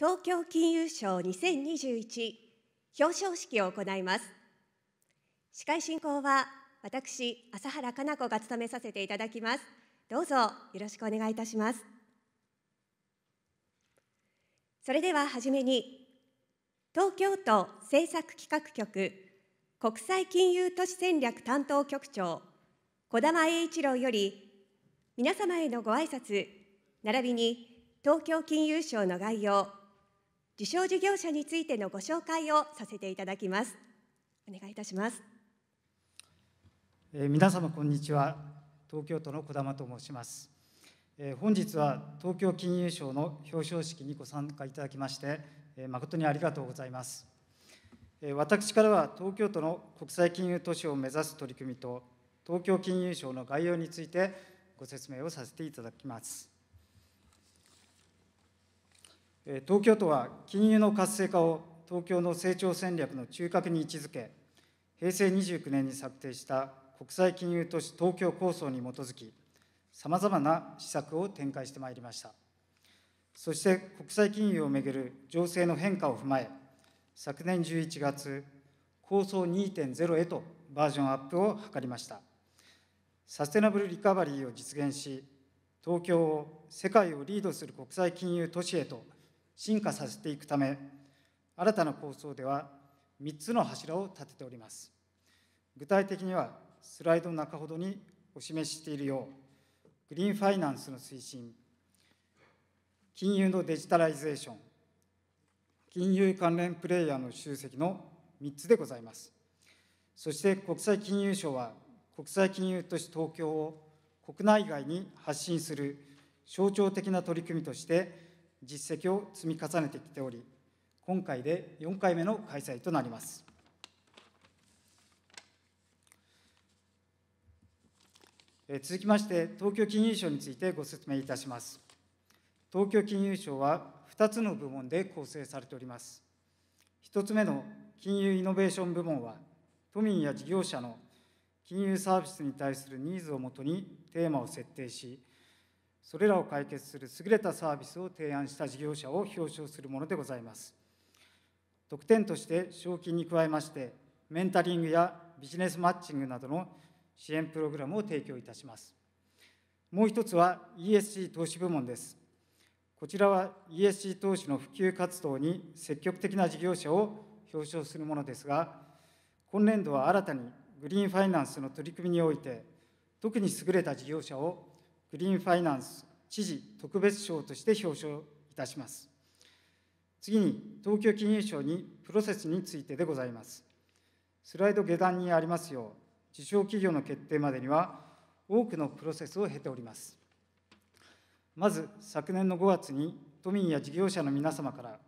東京金融賞2021表彰式を行います司会進行は私朝原かな子が務めさせていただきますどうぞよろしくお願いいたしますそれでは初めに東京都政策企画局国際金融都市戦略担当局長児玉栄一郎より皆様へのご挨拶並びに東京金融賞の概要自称事業者についてのご紹介をさせていただきますお願いいたしますえ皆様こんにちは東京都の小玉と申しますえ本日は東京金融賞の表彰式にご参加いただきましてえ誠にありがとうございますえ私からは東京都の国際金融都市を目指す取り組みと東京金融賞の概要についてご説明をさせていただきます東京都は金融の活性化を東京の成長戦略の中核に位置づけ、平成29年に策定した国際金融都市東京構想に基づき、さまざまな施策を展開してまいりました。そして国際金融をめぐる情勢の変化を踏まえ、昨年11月、構想2.0へとバージョンアップを図りました。サステナブルリカバリーを実現し、東京を世界をリードする国際金融都市へと進化させていくため新たな構想では3つの柱を立てております具体的にはスライドの中ほどにお示ししているようグリーンファイナンスの推進金融のデジタライゼーション金融関連プレイヤーの集積の3つでございますそして国際金融省は国際金融都市東京を国内外に発信する象徴的な取り組みとして実績を積み重ねてきており今回で4回目の開催となります続きまして東京金融省についてご説明いたします東京金融省は2つの部門で構成されております1つ目の金融イノベーション部門は都民や事業者の金融サービスに対するニーズをもとにテーマを設定しそれらを解決する優れたサービスを提案した事業者を表彰するものでございます特典として賞金に加えましてメンタリングやビジネスマッチングなどの支援プログラムを提供いたしますもう一つは ESG 投資部門ですこちらは ESG 投資の普及活動に積極的な事業者を表彰するものですが今年度は新たにグリーンファイナンスの取り組みにおいて特に優れた事業者をグリーンファイナンス知事特別賞として表彰いたします。次に、東京金融庁にプロセスについてでございます。スライド下段にありますよう、受賞企業の決定までには、多くのプロセスを経ております。まず、昨年の5月に、都民や事業者の皆様から、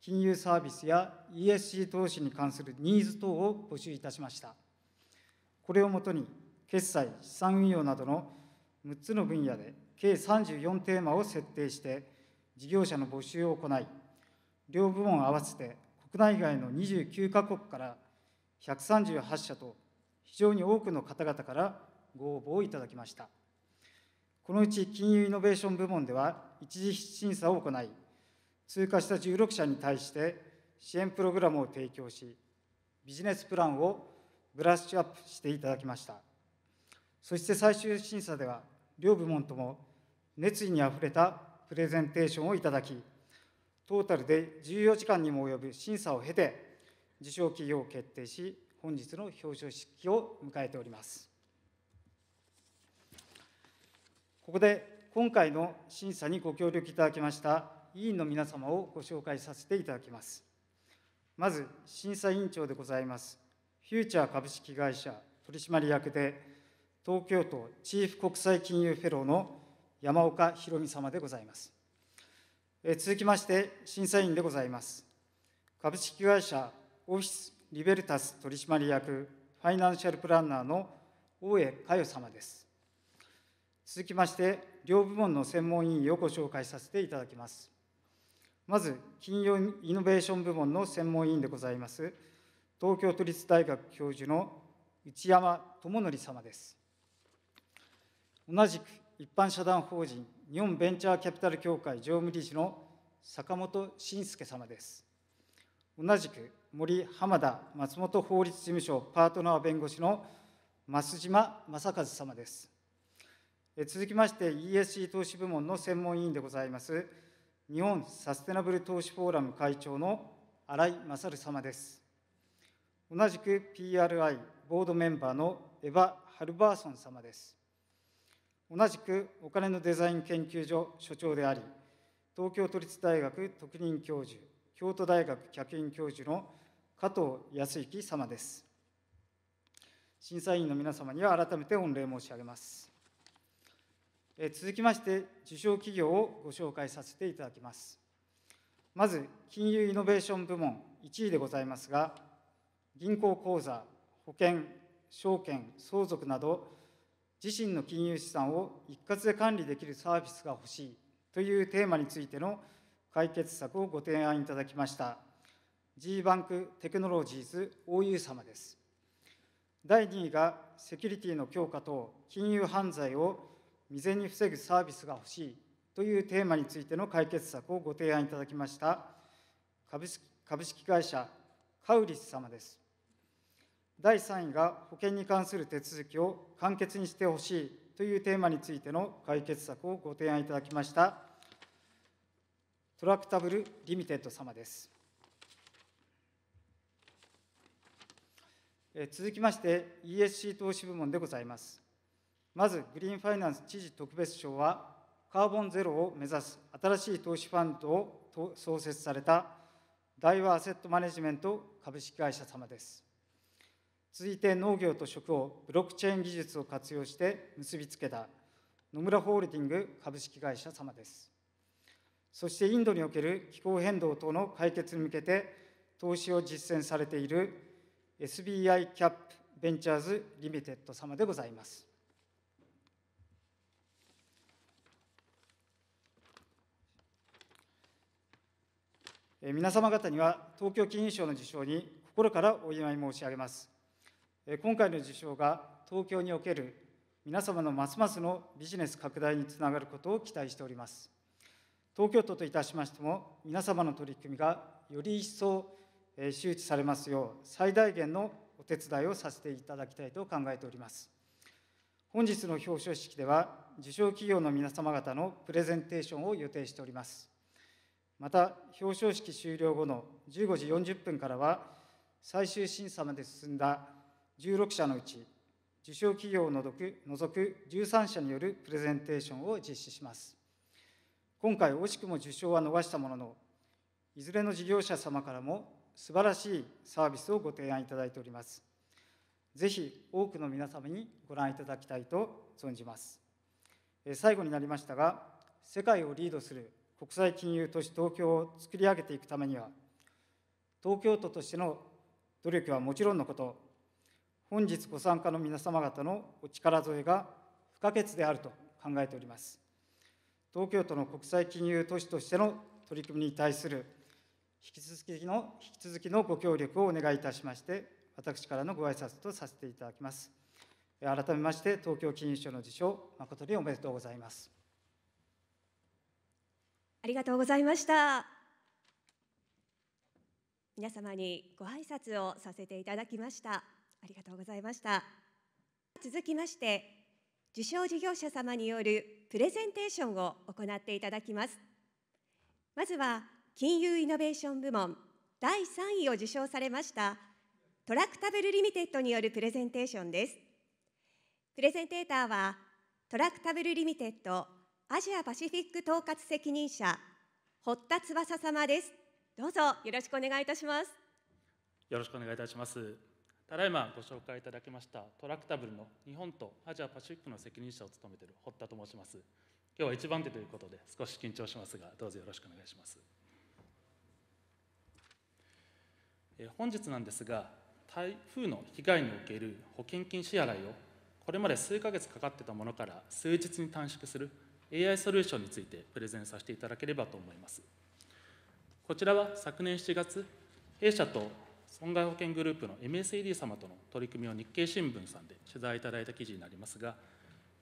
金融サービスや ESG 投資に関するニーズ等を募集いたしました。これをもとに、決済、資産運用などの6つの分野で計34テーマを設定して事業者の募集を行い両部門合わせて国内外の29カ国から138社と非常に多くの方々からご応募をいただきましたこのうち金融イノベーション部門では一次審査を行い通過した16社に対して支援プログラムを提供しビジネスプランをブラッシュアップしていただきましたそして最終審査では両部門とも熱意にあふれたプレゼンテーションをいただき、トータルで14時間にも及ぶ審査を経て、受賞企業を決定し、本日の表彰式を迎えております。ここで今回の審査にご協力いただきました委員の皆様をご紹介させていただきます。まず、審査委員長でございます、フューチャー株式会社取締役で、東京都チーフ国際金融フェローの山岡博美様でございます。え続きまして、審査員でございます。株式会社オフィスリベルタス取締役ファイナンシャルプランナーの大江佳代様です。続きまして、両部門の専門委員をご紹介させていただきます。まず、金融イノベーション部門の専門委員でございます、東京都立大学教授の内山智則様です。同じく一般社団法人日本ベンチャーキャピタル協会常務理事の坂本慎介様です。同じく森浜田松本法律事務所パートナー弁護士の増島正和様です。続きまして ESG 投資部門の専門委員でございます日本サステナブル投資フォーラム会長の新井勝様です。同じく PRI ボードメンバーのエヴァ・ハルバーソン様です。同じくお金のデザイン研究所所長であり東京都立大学特任教授京都大学客員教授の加藤康之様です審査員の皆様には改めて御礼申し上げますえ続きまして受賞企業をご紹介させていただきますまず金融イノベーション部門1位でございますが銀行口座保険証券相続など自身の金融資産を一括で管理できるサービスが欲しいというテーマについての解決策をご提案いただきました G バンクテクノロジーズ OU 様です第2位がセキュリティの強化と金融犯罪を未然に防ぐサービスが欲しいというテーマについての解決策をご提案いただきました株式会社カウリス様です第3位が保険に関する手続きを簡潔にしてほしいというテーマについての解決策をご提案いただきましたトラクタブルリミテッド様です続きまして ESC 投資部門でございますまずグリーンファイナンス知事特別賞はカーボンゼロを目指す新しい投資ファンドを創設されたダイワアセットマネジメント株式会社様です続いて農業と食をブロックチェーン技術を活用して結びつけた野村ホールディング株式会社様です。そしてインドにおける気候変動等の解決に向けて投資を実践されている SBI キャップベンチャーズリミテッド様でございます。皆様方には東京金融賞の受賞に心からお祝い申し上げます。今回の受賞が東京における皆様のますますのビジネス拡大につながることを期待しております。東京都といたしましても、皆様の取り組みがより一層周知されますよう、最大限のお手伝いをさせていただきたいと考えております。本日の表彰式では、受賞企業の皆様方のプレゼンテーションを予定しております。また、表彰式終了後の15時40分からは、最終審査まで進んだ16社のうち受賞企業を除く除く13社によるプレゼンテーションを実施します今回惜しくも受賞は逃したもののいずれの事業者様からも素晴らしいサービスをご提案いただいておりますぜひ多くの皆様にご覧いただきたいと存じます最後になりましたが世界をリードする国際金融都市東京を作り上げていくためには東京都としての努力はもちろんのこと本日ご参加の皆様方のお力添えが不可欠であると考えております。東京都の国際金融都市としての取り組みに対する引き続きの引き続きのご協力をお願いいたしまして、私からのご挨拶とさせていただきます。改めまして、東京金融庁の受賞、誠におめでとうございます。ありがとうございました。皆様にご挨拶をさせていただきました。ありがとうございました続きまして受賞事業者様によるプレゼンテーションを行っていただきますまずは金融イノベーション部門第3位を受賞されましたトラクタブルリミテッドによるプレゼンテーションですプレゼンテーターはトラクタブルリミテッドアジアパシフィック統括責任者堀田翼様ですどうぞよろしくお願いいたしますよろしくお願いいたしますただいまご紹介いただきましたトラクタブルの日本とアジアパシフィックの責任者を務めている堀田と申します今日は一番手ということで少し緊張しますがどうぞよろしくお願いします本日なんですが台風の被害における保険金支払いをこれまで数ヶ月かかってたものから数日に短縮する AI ソリューションについてプレゼンさせていただければと思いますこちらは昨年7月弊社と損害保険グループの MSED 様との取り組みを日経新聞さんで取材いただいた記事になりますが、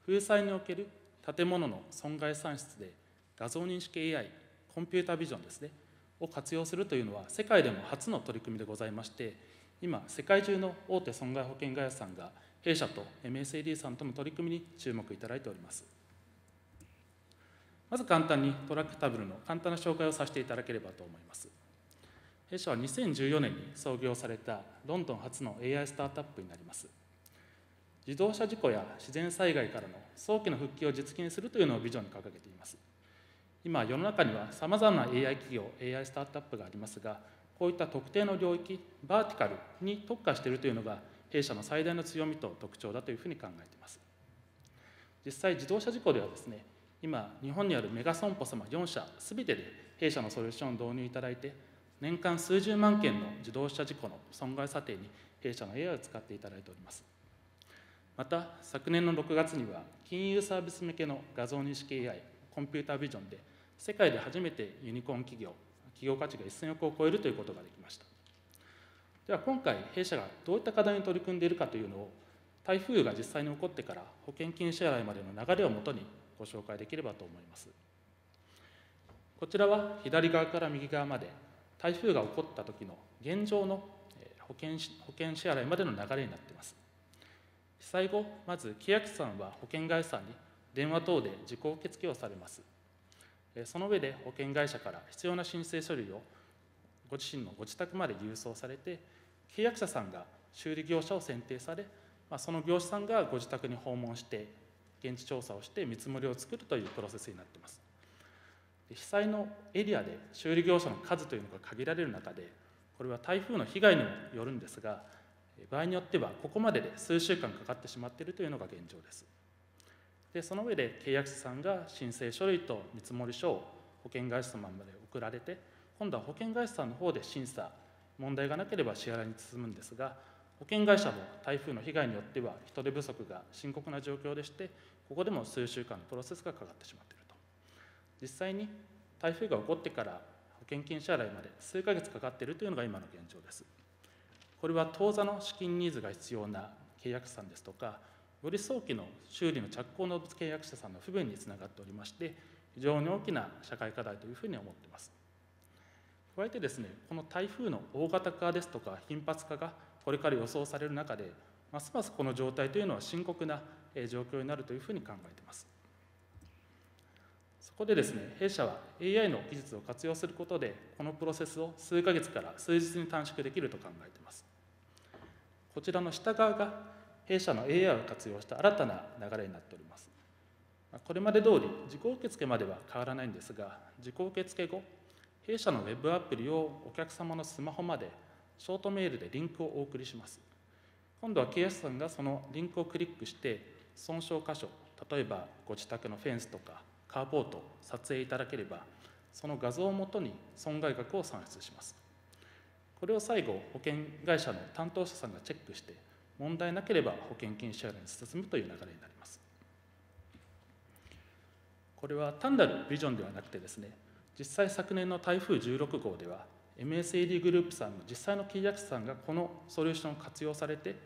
風災における建物の損害算出で画像認識 AI、コンピュータビジョンですね、を活用するというのは世界でも初の取り組みでございまして、今、世界中の大手損害保険会社さんが弊社と MSAD さんとの取り組みに注目いただいております。まず簡単にトラックタブルの簡単な紹介をさせていただければと思います。弊社は2014年に創業されたロンドン初の AI スタートアップになります自動車事故や自然災害からの早期の復帰を実現するというのをビジョンに掲げています今世の中にはさまざまな AI 企業 AI スタートアップがありますがこういった特定の領域バーティカルに特化しているというのが弊社の最大の強みと特徴だというふうに考えています実際自動車事故ではですね今日本にあるメガ損保様4社全てで弊社のソリューションを導入いただいて年間数十万件の自動車事故の損害査定に弊社の AI を使っていただいておりますまた昨年の6月には金融サービス向けの画像認識 AI コンピュータービジョンで世界で初めてユニコーン企業企業価値が1000億を超えるということができましたでは今回弊社がどういった課題に取り組んでいるかというのを台風が実際に起こってから保険金支払いまでの流れをもとにご紹介できればと思いますこちらは左側から右側まで台風が起こった時の現状の保険保険支払いまでの流れになっています被災後まず契約者さんは保険会社に電話等で受講受付をされますその上で保険会社から必要な申請書類をご自身のご自宅まで郵送されて契約者さんが修理業者を選定され、まその業者さんがご自宅に訪問して現地調査をして見積もりを作るというプロセスになっています被災のエリアで修理業者の数というのが限られる中でこれは台風の被害にもよるんですが場合によってはここまでで数週間かかってしまっているというのが現状ですでその上で契約者さんが申請書類と見積書を保険会社様まで送られて今度は保険会社さんの方で審査問題がなければ支払いに進むんですが保険会社も台風の被害によっては人手不足が深刻な状況でしてここでも数週間のプロセスがかかってしまっている実際に台風が起こってから保険金支払いまで数ヶ月かかっているというのが今の現状ですこれは当座の資金ニーズが必要な契約者さんですとかより早期の修理の着工の契約者さんの不便につながっておりまして非常に大きな社会課題というふうに思っています加えてですねこの台風の大型化ですとか頻発化がこれから予想される中でますますこの状態というのは深刻な状況になるというふうに考えていますそこでですね弊社は AI の技術を活用することでこのプロセスを数ヶ月から数日に短縮できると考えていますこちらの下側が弊社の AI を活用した新たな流れになっておりますこれまで通り自己受付までは変わらないんですが自己受付後弊社のウェブアプリをお客様のスマホまでショートメールでリンクをお送りします今度は KS さんがそのリンクをクリックして損傷箇所例えばご自宅のフェンスとかカーポート撮影いただければその画像をもとに損害額を算出しますこれを最後保険会社の担当者さんがチェックして問題なければ保険金支払いに進むという流れになりますこれは単なるビジョンではなくてですね実際昨年の台風16号では MSAD グループさんの実際の契約者さんがこのソリューションを活用されて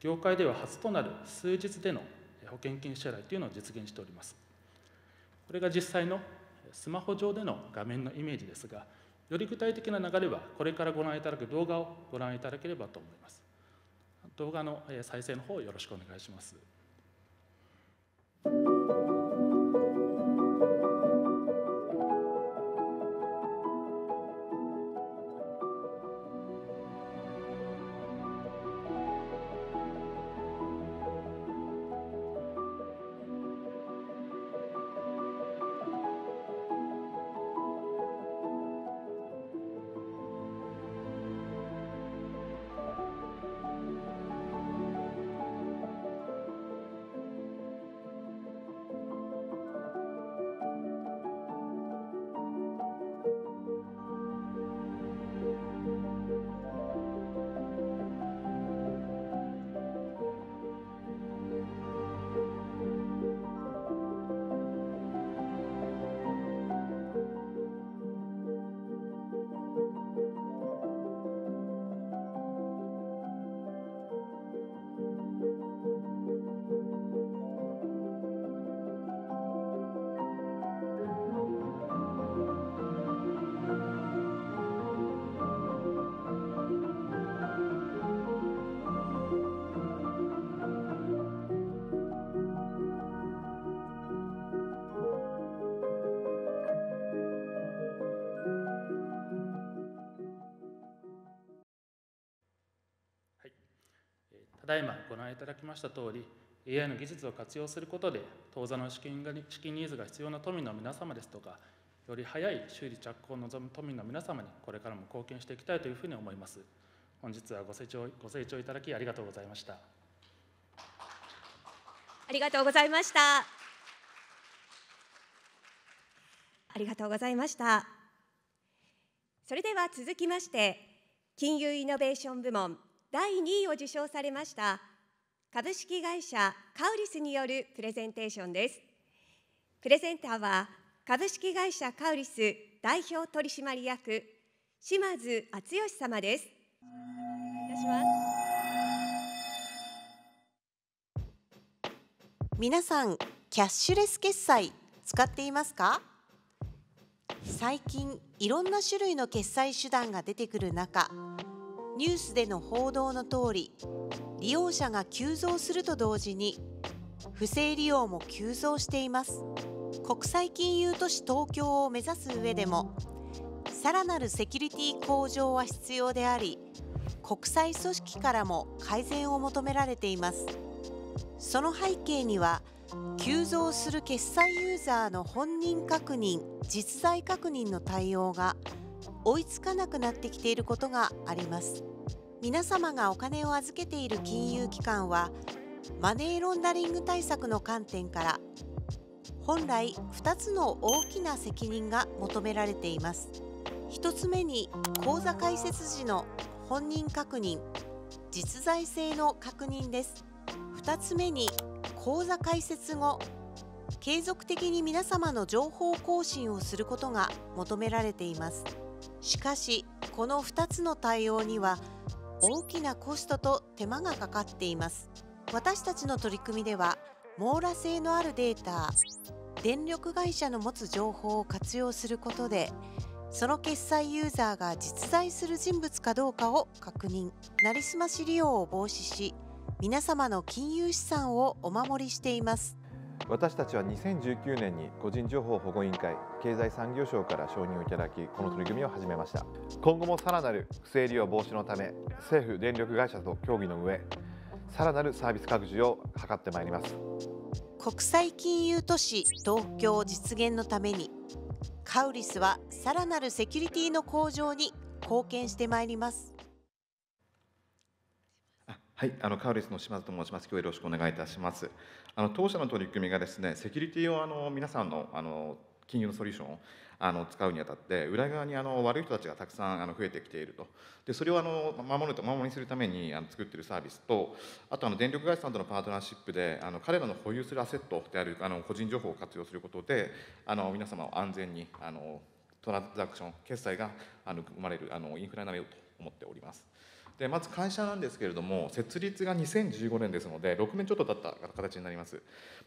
業界では初となる数日での保険金支払いというのを実現しておりますこれが実際のスマホ上での画面のイメージですがより具体的な流れはこれからご覧いただく動画をご覧いただければと思います動画の再生の方よろしくお願いしますだいまご覧いただきましたとおり AI の技術を活用することで当座の資金が資金ニーズが必要な都民の皆様ですとかより早い修理着工を望む都民の皆様にこれからも貢献していきたいというふうに思います本日はご清聴ご清聴いただきありがとうございましたありがとうございましたありがとうございましたそれでは続きまして金融イノベーション部門第2位を受賞されました株式会社カウリスによるプレゼンテーションですプレゼンターは株式会社カウリス代表取締役島津敦義様ですいたします皆さんキャッシュレス決済使っていますか最近いろんな種類の決済手段が出てくる中ニュースでの報道の通り利用者が急増すると同時に不正利用も急増しています国際金融都市東京を目指す上でもさらなるセキュリティ向上は必要であり国際組織からも改善を求められていますその背景には急増する決済ユーザーの本人確認実在確認の対応が追いつかなくなってきていることがあります皆様がお金を預けている金融機関はマネーロンダリング対策の観点から本来2つの大きな責任が求められています1つ目に口座開設時の本人確認実在性の確認です2つ目に口座開設後継続的に皆様の情報更新をすることが求められています。しかしこの2つの対応には大きなコストと手間がかかっています私たちの取り組みでは網羅性のあるデータ電力会社の持つ情報を活用することでその決済ユーザーが実在する人物かどうかを確認なりすまし利用を防止し皆様の金融資産をお守りしています私たちは2019年に個人情報保護委員会経済産業省から承認をいただきこの取り組みを始めました今後もさらなる不正利用防止のため政府電力会社と協議の上さらなるサービス拡充を図ってまいります国際金融都市東京実現のためにカウリスはさらなるセキュリティの向上に貢献してまいりますはい、あのカウリスの島津と申します。今日よろしくお願いいたします。あの当社の取り組みがですねセキュリティをあの皆さんのあの金融のソリューションをあの使うにあたって裏側にあの悪い人たちがたくさんあの増えてきているとでそれをあの守ると守りにするためにあの作ってるサービスとあとあの電力会社さんとのパートナーシップであの彼らの保有するアセットであるあの個人情報を活用することであの皆様を安全にあのトランザクション決済があの生まれるあのインフラになれようと思っております。でまず会社なんですけれども設立が2015年ですので6年ちょっと経った形になります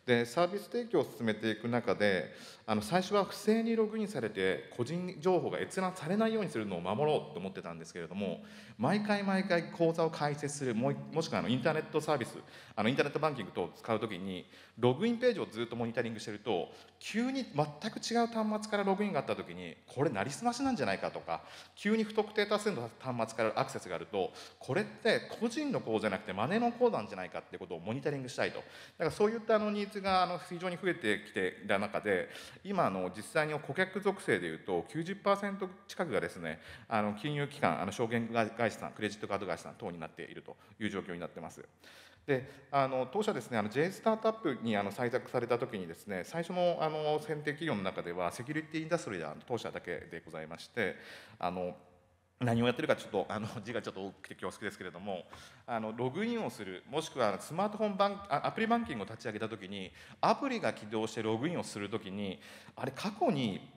でサービス提供を進めていく中であの最初は不正にログインされて個人情報が閲覧されないようにするのを守ろうと思ってたんですけれども毎回毎回口座を開設するももしくはあのインターネットサービスあのインターネットバンキング等を使う時にログインページをずっとモニタリングしてると急に全く違う端末からログインがあった時にこれなりすましなんじゃないかとか急に不特定多数の端末からアクセスがあるとこれって個人の口座じゃなくてマネの口座なんじゃないかってことをモニタリングしたいとだからそういったあのニーズがあの非常に増えてきていた中で今の実際に顧客属性でいうと90%近くがですねあの金融機関あの証券会会社さん、クレジットカード会社さん等になっているという状況になってます。であの当社ですねあの J スタートアップにあの採択された時にですね最初のあの選定企業の中ではセキュリティインダストリーは当社だけでございましてあの何をやってるかちょっとあの 字がちょっと大きくて恐縮ですけれどもあのログインをするもしくはスマートフォンバンアプリバンキングを立ち上げた時にアプリが起動してログインをする時にあれ過去に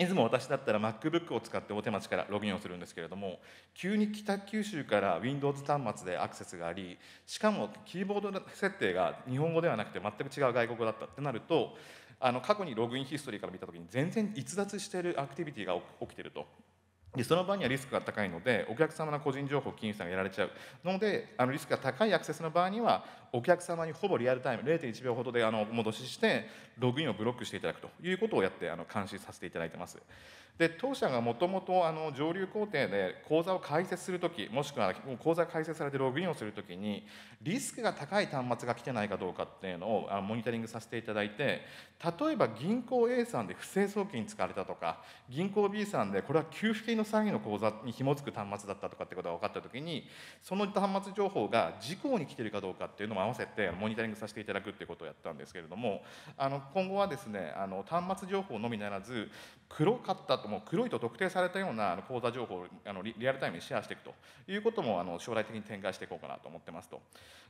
いつも私だったら MacBook を使って大手町からログインをするんですけれども急に北九州から Windows 端末でアクセスがありしかもキーボード設定が日本語ではなくて全く違う外国だったってなるとあの過去にログインヒストリーから見た時に全然逸脱しているアクティビティが起きてるとでその場合にはリスクが高いのでお客様の個人情報を金融さんがやられちゃうのであのリスクが高いアクセスの場合にはお客様にほぼリアルタイム0.1秒ほどであの戻ししてログインをブロックしていただくということをやってあの監視させていただいてますで当社がもともと上流工程で口座を開設するときもしくは口座開設されてログインをするときにリスクが高い端末が来てないかどうかっていうのをあのモニタリングさせていただいて例えば銀行 A さんで不正送金使われたとか銀行 B さんでこれは給付金の詐欺の口座に紐付く端末だったとかってことが分かったときにその端末情報が事項に来てるかどうかっていうのを合わせてモニタリングさせていただくっていうことをやったんですけれどもあの今後はですねあの端末情報のみならず黒かったとも黒いと特定されたような口座情報をあのリアルタイムにシェアしていくということもあの将来的に展開していこうかなと思ってますと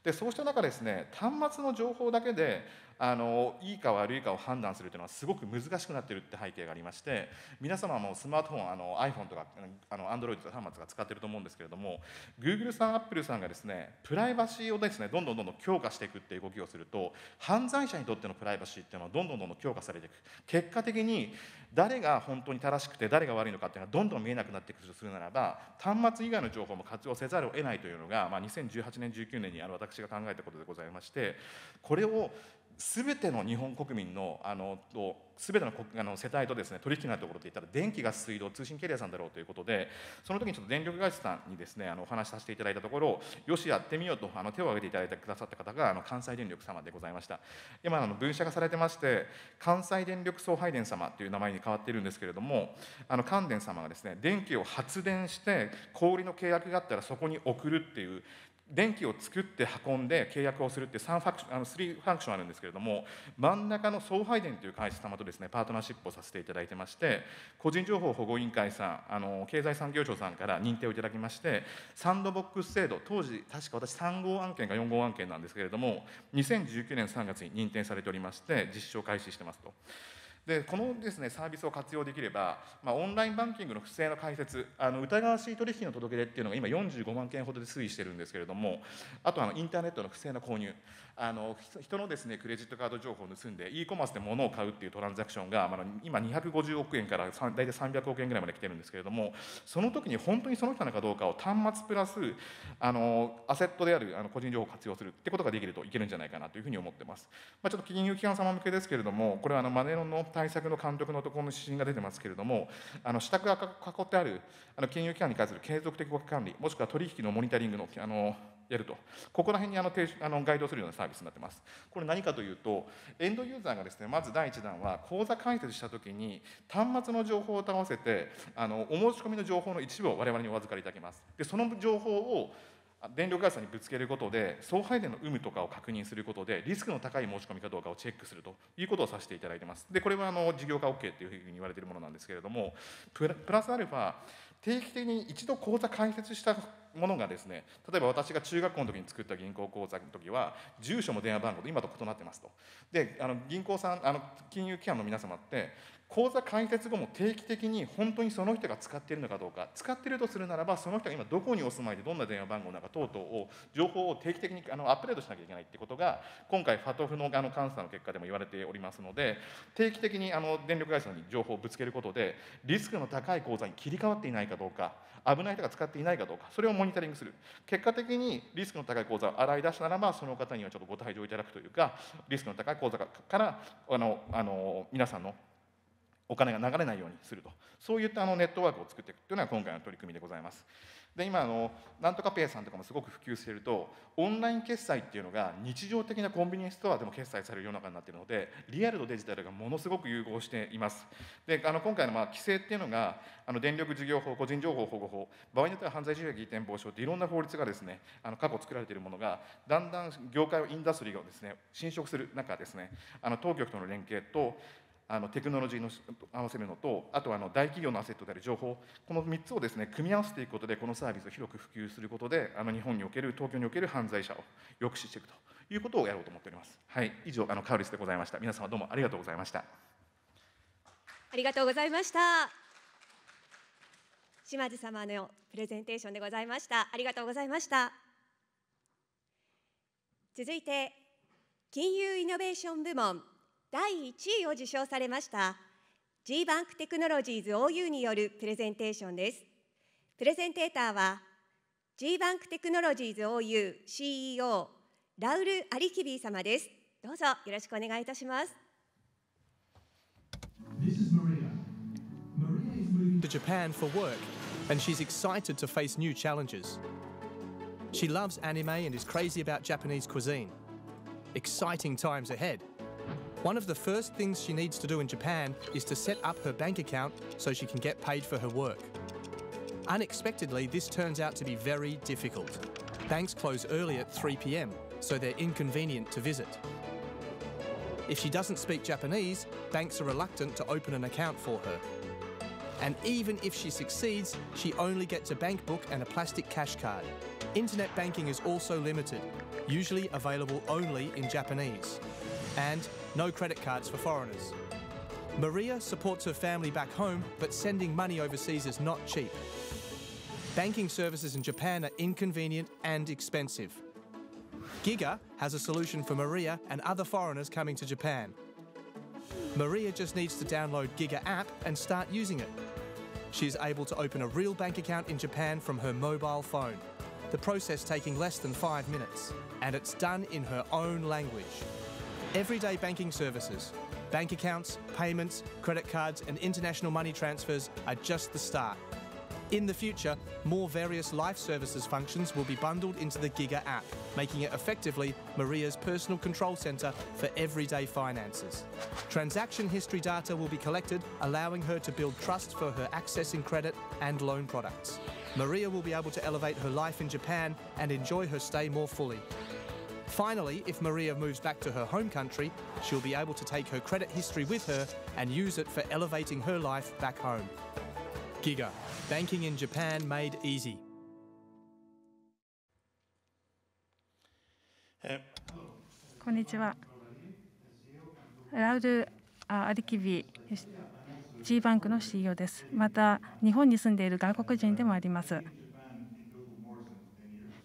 でそうした中ですね端末の情報だけであのいいか悪いかを判断するというのはすごく難しくなっているって背景がありまして皆様もスマートフォンあの iPhone とかあの Android とか端末とか使っていると思うんですけれども Google さん Apple さんがですねプライバシーをですねどんどんどんどん強化していくっていう動きをすると犯罪者にとってのプライバシーっていうのはどんどんどんどん強化されていく結果的に誰が本当に正しくて誰が悪いのかっていうのはどんどん見えなくなっていくとするならば端末以外の情報も活用せざるを得ないというのが、まあ、2018年19年にあの私が考えたことでございましてこれを全ての日本国民のあのと全てのあの世帯とです、ね、取引のあるところといったら電気が水道通信キャリアさんだろうということでその時にちょっと電力会社さんにです、ね、あのお話しさせていただいたところよしやってみようとあの手を挙げていただいてくださった方があの関西電力様でございました今あの分社がされてまして関西電力送配電様という名前に変わっているんですけれどもあの関電様がですね電気を発電して氷の契約があったらそこに送るっていう電気を作って運んで契約をするって3ファクションあの3ファクションあるんですけれども真ん中の送配電という会社様とですねパートナーシップをさせていただいてまして個人情報保護委員会さんあの経済産業省さんから認定をいただきましてサンドボックス制度当時確か私3号案件か4号案件なんですけれども2019年3月に認定されておりまして実証開始してますと。でこのです、ね、サービスを活用できれば、まあ、オンラインバンキングの不正の解説あの疑わしい取引の届け出っていうのが今45万件ほどで推移してるんですけれどもあとあのインターネットの不正な購入あの人のですねクレジットカード情報を盗んで e コマースで物を買うっていうトランザクションが、まあ、今250億円から大体300億円ぐらいまで来てるんですけれどもその時に本当にその人なのかどうかを端末プラスあのアセットであるあの個人情報を活用するってことができるといけるんじゃないかなというふうに思ってます、まあ、ちょっと金融機関様向けですけれどもこれはあのマネロンの対策の監督のところの指針が出てますけれどもあの支度が囲ってあるあの金融機関に関する継続的管理もしくは取引のモニタリングのあのやるとここら辺にあのあのガイドするようなサービスになってますこれ何かというとエンドユーザーがですねまず第1弾は口座開設した時に端末の情報を合わせてあのお申し込みの情報の一部を我々にお預かりいただきますでその情報を電力会社にぶつけることで送配電の有無とかを確認することでリスクの高い申し込みかどうかをチェックするということをさせていただいてますでこれはあの事業化 OK っていうふうに言われているものなんですけれどもプラスアルファ定期的に一度口座開設したものがですね例えば私が中学校の時に作った銀行口座の時は住所も電話番号と今と異なってますとであの銀行さんあの金融機関の皆様って口座開設後も定期的に本当にその人が使っているのかどうか、使っているとするならば、その人が今どこにお住まいで、どんな電話番号なのか等々を、情報を定期的にあのアップデートしなきゃいけないってことが、今回、ファトフのあの監査の結果でも言われておりますので、定期的にあの電力会社に情報をぶつけることで、リスクの高い口座に切り替わっていないかどうか、危ない人が使っていないかどうか、それをモニタリングする、結果的にリスクの高い口座を洗い出したならば、その方にはちょっとご退場いただくというか、リスクの高い口座からあのあの皆さんのお金が流れないようにするとそういったあのネットワークを作っていくというのが今回の取り組みでございますで今あのなんとかペイさんとかもすごく普及しているとオンライン決済っていうのが日常的なコンビニエンスストアでも決済される世の中になっているのでリアルとデジタルがものすごく融合していますであの今回のまあ規制っていうのがあの電力事業法個人情報保護法場合によっては犯罪収益移転防止法っていろんな法律がですねあの過去作られているものがだんだん業界インダストリーがですね侵食する中ですねあの当局との連携とあのテクノロジーの合わせるのとあとはあの大企業のアセットである情報この3つをですね組み合わせていくことでこのサービスを広く普及することであの日本における東京における犯罪者を抑止していくということをやろうと思っております。はい、以上あのカウリスでございました。皆様どうもありがとうございました。ありがとうございました。島津様のプレゼンテーションでございました。ありがとうございました。続いて金融イノベーション部門第1位を受賞されました G バンクテクノロジーズ OU によるプレゼンテーションですプレゼンテーターは G バンクテクノロジーズ OU CEO ラウル・アリキビー様ですどうぞよろしくお願いいたします to Japan for work, and she's excited to face new challenges. She loves anime and is crazy about Japanese cuisine. Exciting times ahead. One of the first things she needs to do in Japan is to set up her bank account so she can get paid for her work. Unexpectedly, this turns out to be very difficult. Banks close early at 3pm, so they're inconvenient to visit. If she doesn't speak Japanese, banks are reluctant to open an account for her. And even if she succeeds, she only gets a bank book and a plastic cash card. Internet banking is also limited, usually available only in Japanese. And no credit cards for foreigners. Maria supports her family back home, but sending money overseas is not cheap. Banking services in Japan are inconvenient and expensive. Giga has a solution for Maria and other foreigners coming to Japan. Maria just needs to download Giga app and start using it. She is able to open a real bank account in Japan from her mobile phone, the process taking less than five minutes, and it's done in her own language. Everyday banking services. Bank accounts, payments, credit cards, and international money transfers are just the start. In the future, more various life services functions will be bundled into the Giga app, making it effectively Maria's personal control centre for everyday finances. Transaction history data will be collected, allowing her to build trust for her accessing credit and loan products. Maria will be able to elevate her life in Japan and enjoy her stay more fully. Finally, if Maria moves back to her home country, she'll be able to take her credit history with her and use it for elevating her life back home. Giga, banking in Japan made easy. Konnichiwa. Raul アリキビ ah, G バンクの CEO です。また、日本に住んでいる外国人でもあります。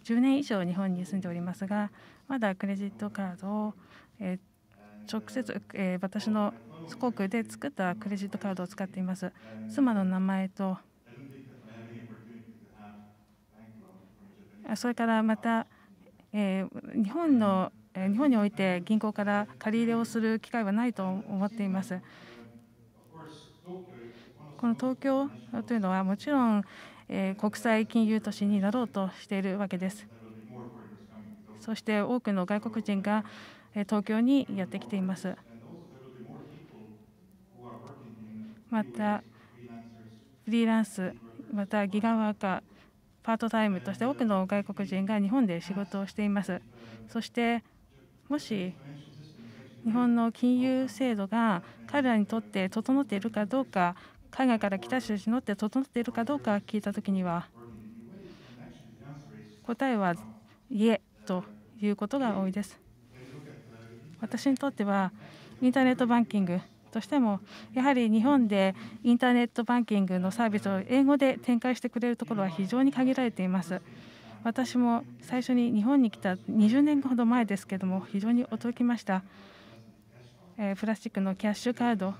10年以上日本に住んでおりますが、まだクレジットカードを、え直接、え私の航空で作ったクレジットカードを使っています。妻の名前とそれからまた、え日本の日本において銀行から借り入れをする機会はないと思っています。この東京というのはもちろん、え国際金融都市になろうとしているわけです。そして多くの外国人が東京にやってきています。また、フリーランス、またギガワーカー、パートタイムとして多くの外国人が日本で仕事をしています。そしてもし日本の金融制度が彼らにとって整っているかどうか海外から来た人たちにとって整っているかどうか聞いた時には答えはいえということが多いです私にとってはインターネットバンキングとしてもやはり日本でインターネットバンキングのサービスを英語で展開してくれるところは非常に限られています私も最初に日本に来た20年ほど前ですけども非常に驚きましたプラスチックのキャッシュカード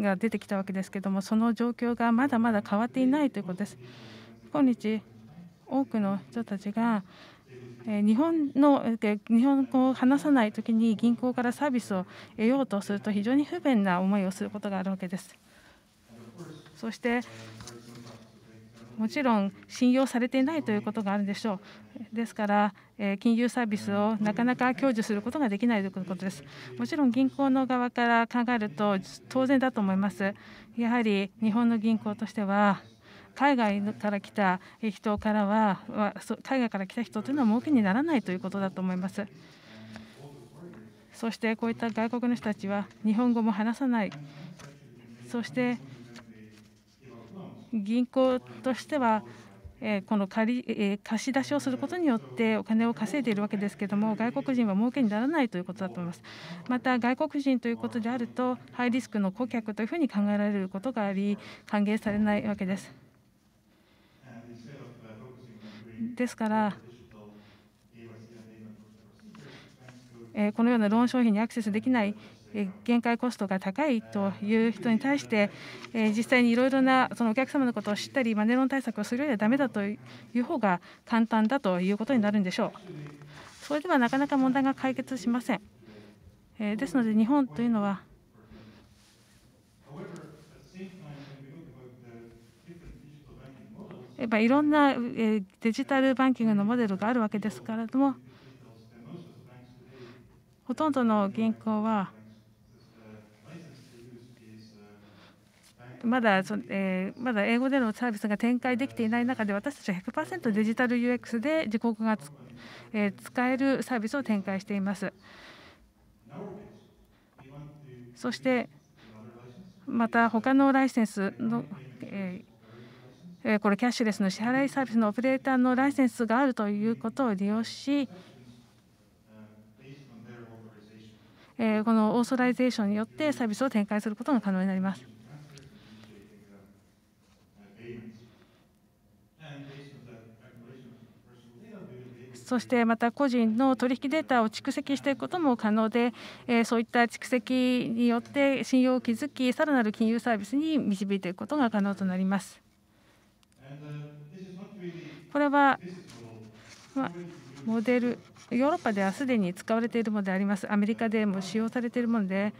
が出てきたわけですけどもその状況がまだまだ変わっていないということです今日多くの人たちが日本の日本語を話さない時に銀行からサービスを得ようとすると非常に不便な思いをすることがあるわけです。そしてもちろん信用されていないということがあるでしょう。ですから、金融サービスをなかなか享受することができないということです。もちろん銀行の側から考えると当然だと思います。やはり日本の銀行としては海外から来た人からは海外から来た人というのは儲けにならないということだと思います。そしてこういった外国の人たちは日本語も話さない、そして銀行としてはこの貸し出しをすることによってお金を稼いでいるわけですけれども外国人は儲けにならないということだと思いますまた外国人ということであるとハイリスクの顧客というふうに考えられることがあり歓迎されないわけですですから、えこのようなローン商品にアクセスできない限界コストが高いという人に対して、え実際にいろいろなそのお客様のことを知ったり、マネロン対策をするよりはだめだという方が簡単だということになるんでしょう。それではなかなか問題が解決しません。えですので、日本というのは、やっぱいろんなデジタルバンキングのモデルがあるわけですからもほとんどの銀行はまだそ、えー、まだ英語でのサービスが展開できていない中で私たちは100%デジタル UX で自国がえー、使えるサービスを展開しています。そしてまた他のライセンスの、えーこれキャッシュレスの支払いサービスのオペレーターのライセンスがあるということを利用しこのオーソライゼーションによってサービスを展開することが可能になります。そしてまた個人の取引データを蓄積していくことも可能で、えそういった蓄積によって信用を築き、さらなる金融サービスに導いていくことが可能となります。これは、まあ、モデルヨーロッパではすでに使われているものでありますアメリカでも使用されているもので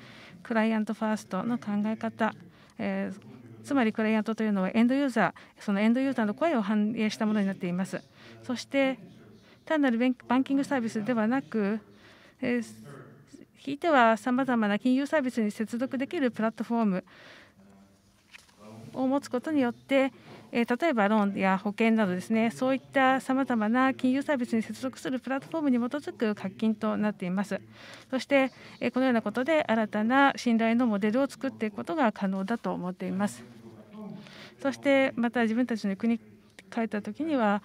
クライアントファーストの考え方、えー、つまりクライアントというのはエンドユーザーそのエンドユーザーの声を反映したものになっていますそして単なるバンキングサービスではなく、えー、ひいてはさまざまな金融サービスに接続できるプラットフォームを持つことによって、え例えばローンや保険などですねそういったさまざまな金融サービスに接続するプラットフォームに基づく課金となっていますそして、えこのようなことで新たな信頼のモデルを作っていくことが可能だと思っていますそしてまた自分たちの国に帰った時には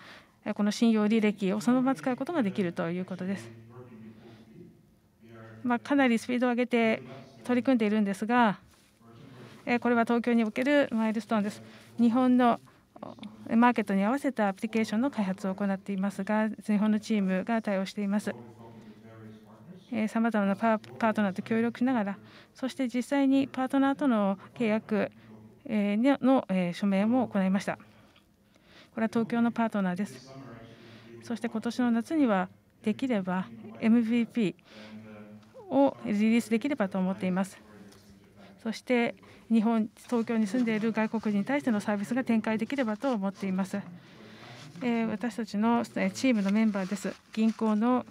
この信用履歴をそのまま使うことができるということです、まあ、かなりスピードを上げて取り組んでいるんですがこれは東京におけるマイルストーンです。日本のマーケットに合わせたアプリケーションの開発を行っていますが、日本のチームが対応しています。さまざまなパートナーと協力しながら、そして実際にパートナーとの契約の署名も行いました。これは東京のパートナーです。そして今年の夏にはできれば MVP をリリースできればと思っています。そして日本東京に住んでいる外国人に対してのサービスが展開できればと思っています。え私たちのチームのメンバーです。銀行の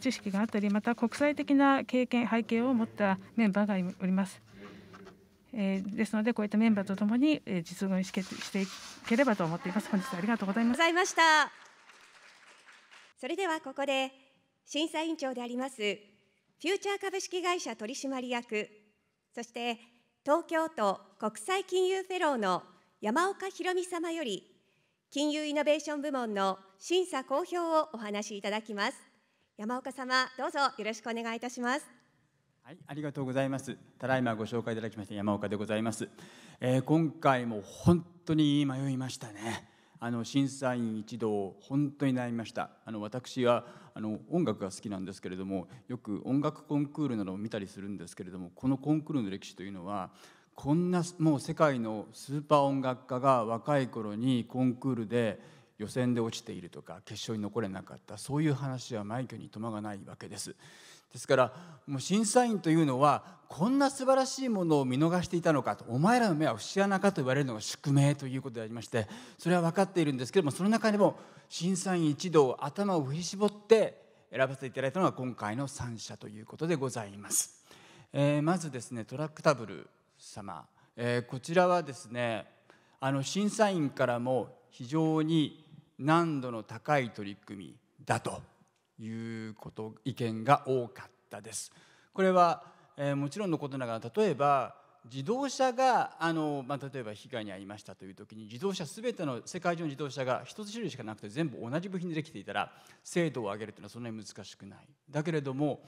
知識があったり、また国際的な経験、背景を持ったメンバーがおります。えですので、こういったメンバーとともに実務にしていければと思っています。本日はありがとうございます。ございました。それではここで審査委員長でありますフューチャー株式会社取締役そして東京都国際金融フェローの山岡博美様より金融イノベーション部門の審査公表をお話しいただきます山岡様どうぞよろしくお願いいたしますはいありがとうございますただいまご紹介いただきました山岡でございます、えー、今回も本当に迷いましたねあの審査員一同本当に悩みましたあの私はあの音楽が好きなんですけれどもよく音楽コンクールなどを見たりするんですけれどもこのコンクールの歴史というのはこんなもう世界のスーパー音楽家が若い頃にコンクールで予選で落ちているとか決勝に残れなかったそういう話は枚挙にとまがないわけです。ですからもう審査員というのはこんな素晴らしいものを見逃していたのかとお前らの目は節穴かと言われるのが宿命ということでありましてそれは分かっているんですけれどもその中でも審査員一同頭を振り絞って選ばせていただいたのが今回の3社ということでございます。えー、まずですねトラックタブル様、えー、こちらはですねあの審査員からも非常に難度の高い取り組みだということ意見が多かったです。これは、えー、もちろんのことながら例えば自動車があの、まあ、例えば被害に遭いましたという時に自動車全ての世界中の自動車が1つ種類しかなくて全部同じ部品でできていたら精度を上げるというのはそんなに難しくない。だけれども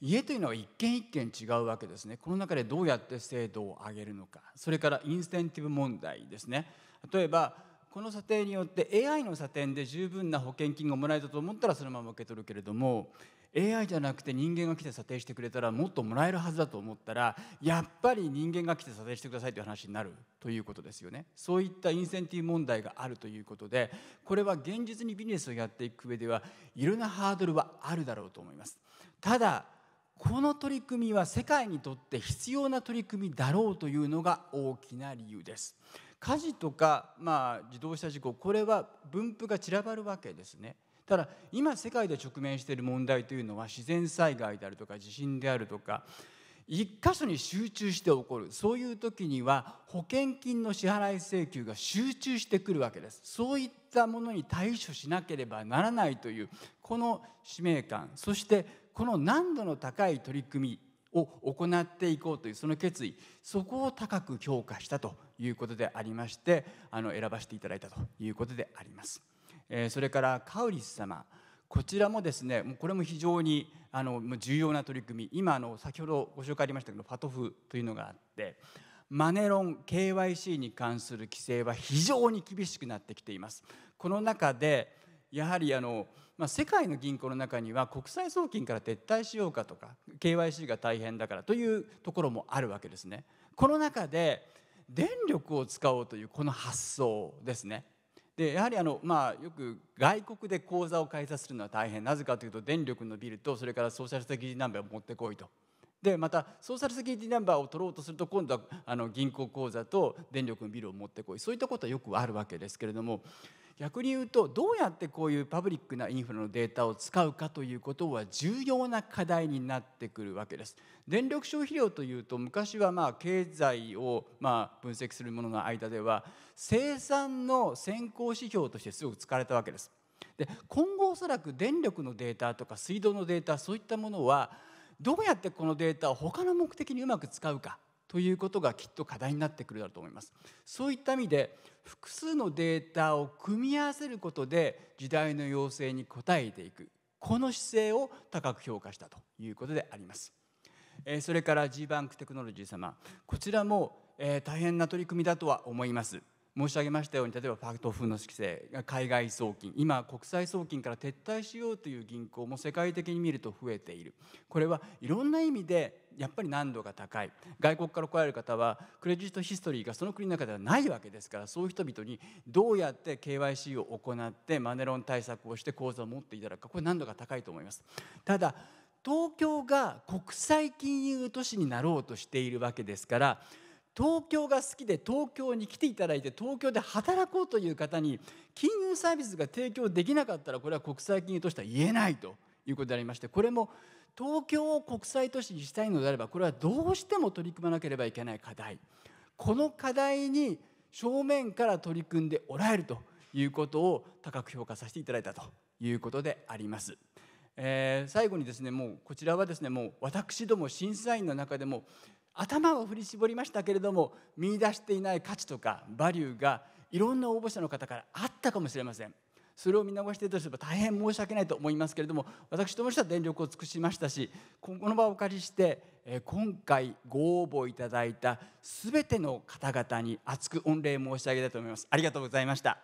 家というのは一軒一軒違うわけですねこの中でどうやって精度を上げるのかそれからインセンティブ問題ですね例えばこの査定によって AI の査定で十分な保険金がもらえたと思ったらそのまま受け取るけれども AI じゃなくて人間が来て査定してくれたらもっともらえるはずだと思ったらやっぱり人間が来て査定してくださいという話になるということですよねそういったインセンティブ問題があるということでこれは現実にビジネスをやっていく上ではいろんなハードルはあるだろうと思いますただこの取り組みは世界にとって必要な取り組みだろうというのが大きな理由です。火事とか、まあ、自動車事故これは分布が散らばるわけですね。ただ今世界で直面している問題というのは自然災害であるとか地震であるとか一箇所に集中して起こるそういう時には保険金の支払い請求が集中してくるわけですそういったものに対処しなければならないというこの使命感そしてこの難度の高い取り組みを行っていこうというその決意そこを高く評価したということでありましてあの選ばせていただいたということであります。えそれからカウリス様こちらもですねこれも非常にあの重要な取り組み今あの先ほどご紹介ありましたけどファトフというのがあってマネロン KYC に関する規制は非常に厳しくなってきています。この中でやはりあのまあ、世界の銀行の中には国際送金から撤退しようかとか KYC が大変だからというところもあるわけですね。この中で電力を使おうというこの発想ですね。でやはりあの、まあ、よく外国で口座を開設するのは大変なぜかというと電力のビルとそれからソーシャルセキュリティナンバーを持ってこいと。でまたソーシャルセキュリティナンバーを取ろうとすると今度はあの銀行口座と電力のビルを持ってこいそういったことはよくあるわけですけれども逆に言うとどうやってこういうパブリックなインフラのデータを使うかということは重要な課題になってくるわけです。電力消費量というと昔はまあ経済をまあ分析するものの間では生産の先行指標としてすごく使われたわけです。で今後おそらく電力のデータとか水道のデータそういったものはどうやってこのデータを他の目的にうまく使うかということがきっと課題になってくるだろうと思います。そういった意味で複数のデータを組み合わせることで時代の要請に応えていくこの姿勢を高く評価したということであります。それから G バンクテクノロジー様こちらも大変な取り組みだとは思います。申し上げましたように例えばパクト風の規制海外送金今国際送金から撤退しようという銀行も世界的に見ると増えているこれはいろんな意味でやっぱり難度が高い外国から来られる方はクレジットヒストリーがその国の中ではないわけですからそういう人々にどうやって KYC を行ってマネロン対策をして口座を持っていただくかこれ難度が高いと思います。ただ東京が国際金融都市になろうとしているわけですから東京が好きで東京に来ていただいて東京で働こうという方に金融サービスが提供できなかったらこれは国際金融としては言えないということでありましてこれも東京を国際都市にしたいのであればこれはどうしても取り組まなければいけない課題この課題に正面から取り組んでおられるということを高く評価させていただいたということであります。えー、最後にですねもうこちらはですねもう私ども審査員の中でも頭を振り絞りましたけれども見出していない価値とかバリューがいろんな応募者の方からあったかもしれませんそれを見逃していたとすれば大変申し訳ないと思いますけれども私ともとは全力を尽くしましたしこの場をお借りして今回ご応募いただいた全ての方々に厚く御礼申し上げたいと思いますありがとうございました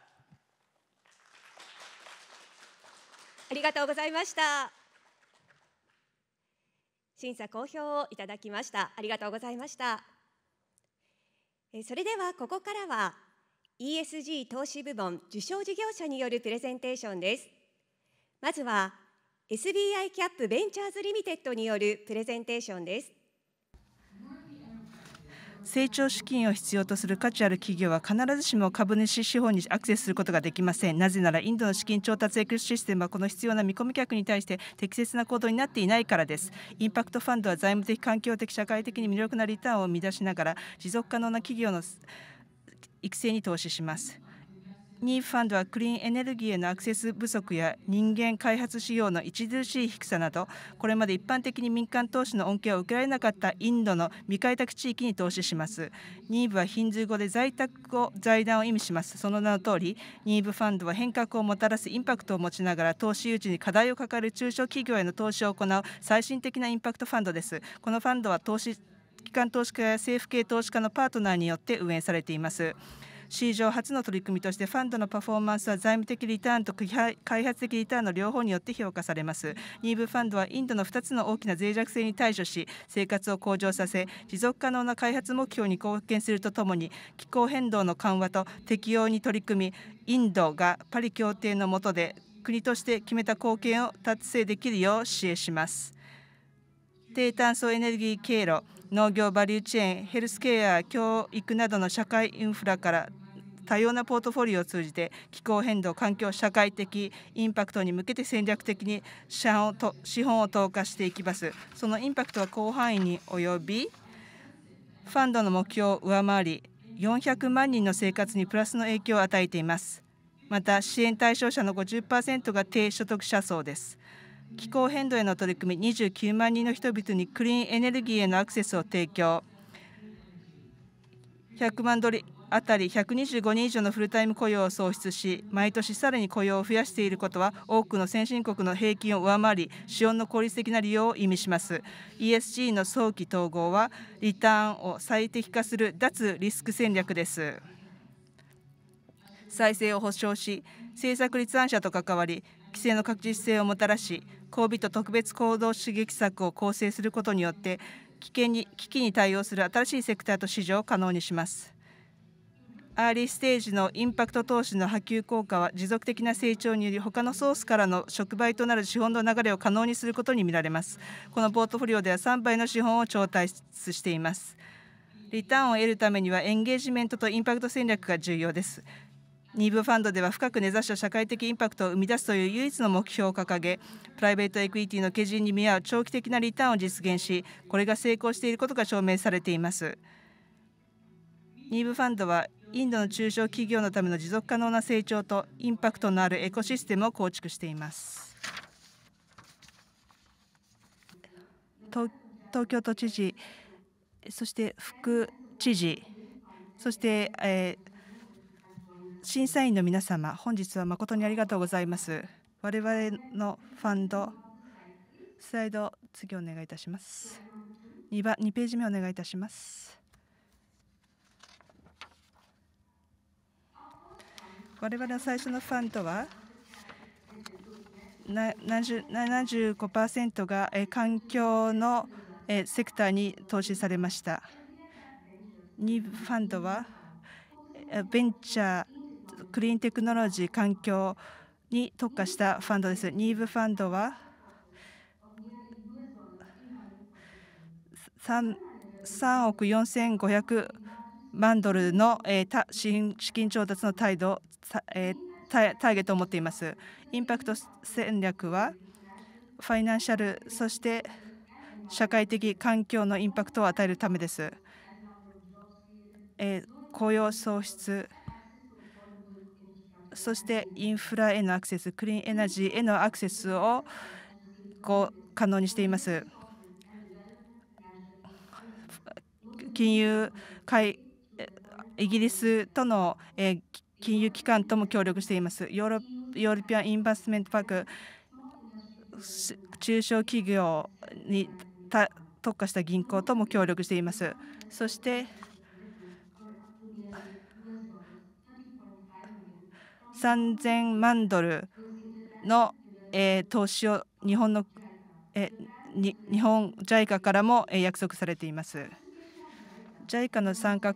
ありがとうございました審査公表をいただきましたありがとうございましたそれではここからは ESG 投資部門受賞事業者によるプレゼンテーションですまずは SBI キャップベンチャーズリミテッドによるプレゼンテーションです成長資金を必要とする価値ある企業は必ずしも株主資本にアクセスすることができませんなぜならインドの資金調達エクスシステムはこの必要な見込み客に対して適切な行動になっていないからですインパクトファンドは財務的環境的社会的に魅力なリターンを生み出しながら持続可能な企業の育成に投資しますニーファンドはクリーンエネルギーへのアクセス不足や人間開発仕様の著しい低さなどこれまで一般的に民間投資の恩恵を受けられなかったインドの未開拓地域に投資しますニーブはヒンズー語で在宅を財団を意味しますその名の通りニーブファンドは変革をもたらすインパクトを持ちながら投資誘致に課題を抱える中小企業への投資を行う最新的なインパクトファンドですこのファンドは投資機関投資家や政府系投資家のパートナーによって運営されています史上初の取り組みとしてファンドのパフォーマンスは財務的リターンと開発的リターンの両方によって評価されますニーブファンドはインドの2つの大きな脆弱性に対処し生活を向上させ持続可能な開発目標に貢献するとともに気候変動の緩和と適用に取り組みインドがパリ協定の下で国として決めた貢献を達成できるよう支援します低炭素エネルギー経路農業バリューチェーンヘルスケア教育などの社会インフラから多様なポートフォリオを通じて気候変動環境社会的インパクトに向けて戦略的に資本をと資本を投下していきますそのインパクトは広範囲に及びファンドの目標を上回り400万人の生活にプラスの影響を与えていますまた支援対象者の50%が低所得者層です気候変動への取り組み29万人の人々にクリーンエネルギーへのアクセスを提供100万ドルあたり125人以上のフルタイム雇用を創出し毎年さらに雇用を増やしていることは多くの先進国の平均を上回り資本の効率的な利用を意味します ESG の早期統合はリターンを最適化する脱リスク戦略です再生を保障し政策立案者と関わり規制の確実性をもたらし交尾と特別行動刺激策を構成することによって危険に危機に対応する新しいセクターと市場を可能にしますアーリーステージのインパクト投資の波及効果は持続的な成長により他のソースからの触媒となる資本の流れを可能にすることに見られますこのポートフォリオでは3倍の資本を調達していますリターンを得るためにはエンゲージメントとインパクト戦略が重要ですニーブファンドでは深く根ざした社会的インパクトを生み出すという唯一の目標を掲げプライベートエクイティの基準に見合う長期的なリターンを実現しこれが成功していることが証明されていますニーブファンドはインドの中小企業のための持続可能な成長とインパクトのあるエコシステムを構築しています東京都知事そして副知事そして、えー、審査員の皆様本日は誠にありがとうございます我々のファンドスライド次お願いいたします 2, 番2ページ目お願いいたします我々の最初のファンドは75%が環境のセクターに投資されました。2ファンドはベンチャークリーンテクノロジー環境に特化したファンドです。ニーブファンドは3億4500万ドルの資金調達の態度えー、ターゲットを持っていますインパクト戦略はファイナンシャルそして社会的環境のインパクトを与えるためです、えー、雇用創出そしてインフラへのアクセスクリーンエナジーへのアクセスをこう可能にしています金融イギリスとの、えー、金融機関とも協力しています。ヨーロヨーロピアン・インバスメント・パーク中小企業に特化した銀行とも協力しています。そして3000万ドルの、えー、投資を日本の、えー、日本 JICA からも約束されています。JICA の参画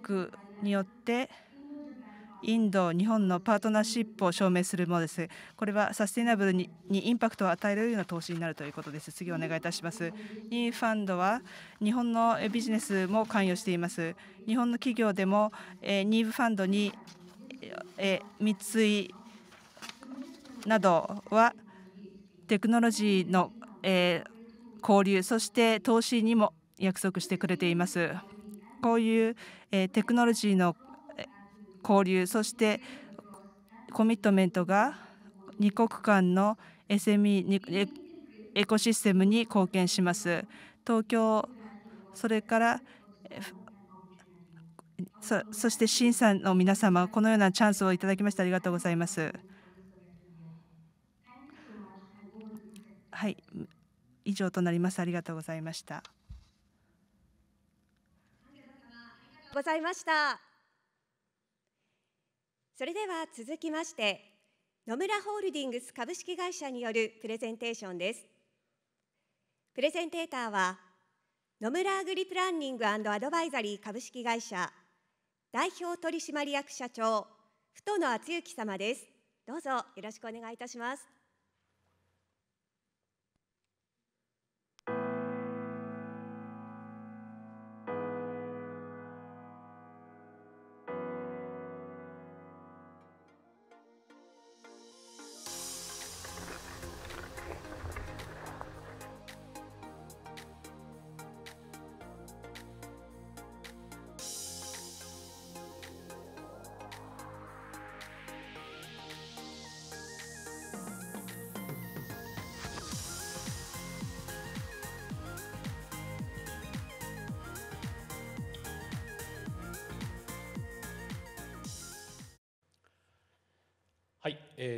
によってインド、日本のパートナーシップを証明するものです。これはサスティナブルににインパクトを与えるような投資になるということです。次お願いいたします。インファンドは日本のビジネスも関与しています。日本の企業でも、えー、ニーブファンドに、えー、三井などはテクノロジーの、えー、交流そして投資にも約束してくれています。こういう、えー、テクノロジーの交流そしてコミットメントが2国間の SME エコシステムに貢献します。東京それからそそして審査の皆様このようなチャンスをいただきましてありがとうございます。はい、以上となります。ありがとうございました。ございました。それでは続きまして野村ホールディングス株式会社によるプレゼンテーションですプレゼンテーターは野村アグリプランニングアドバイザリー株式会社代表取締役社長太野敦之様ですどうぞよろしくお願いいたします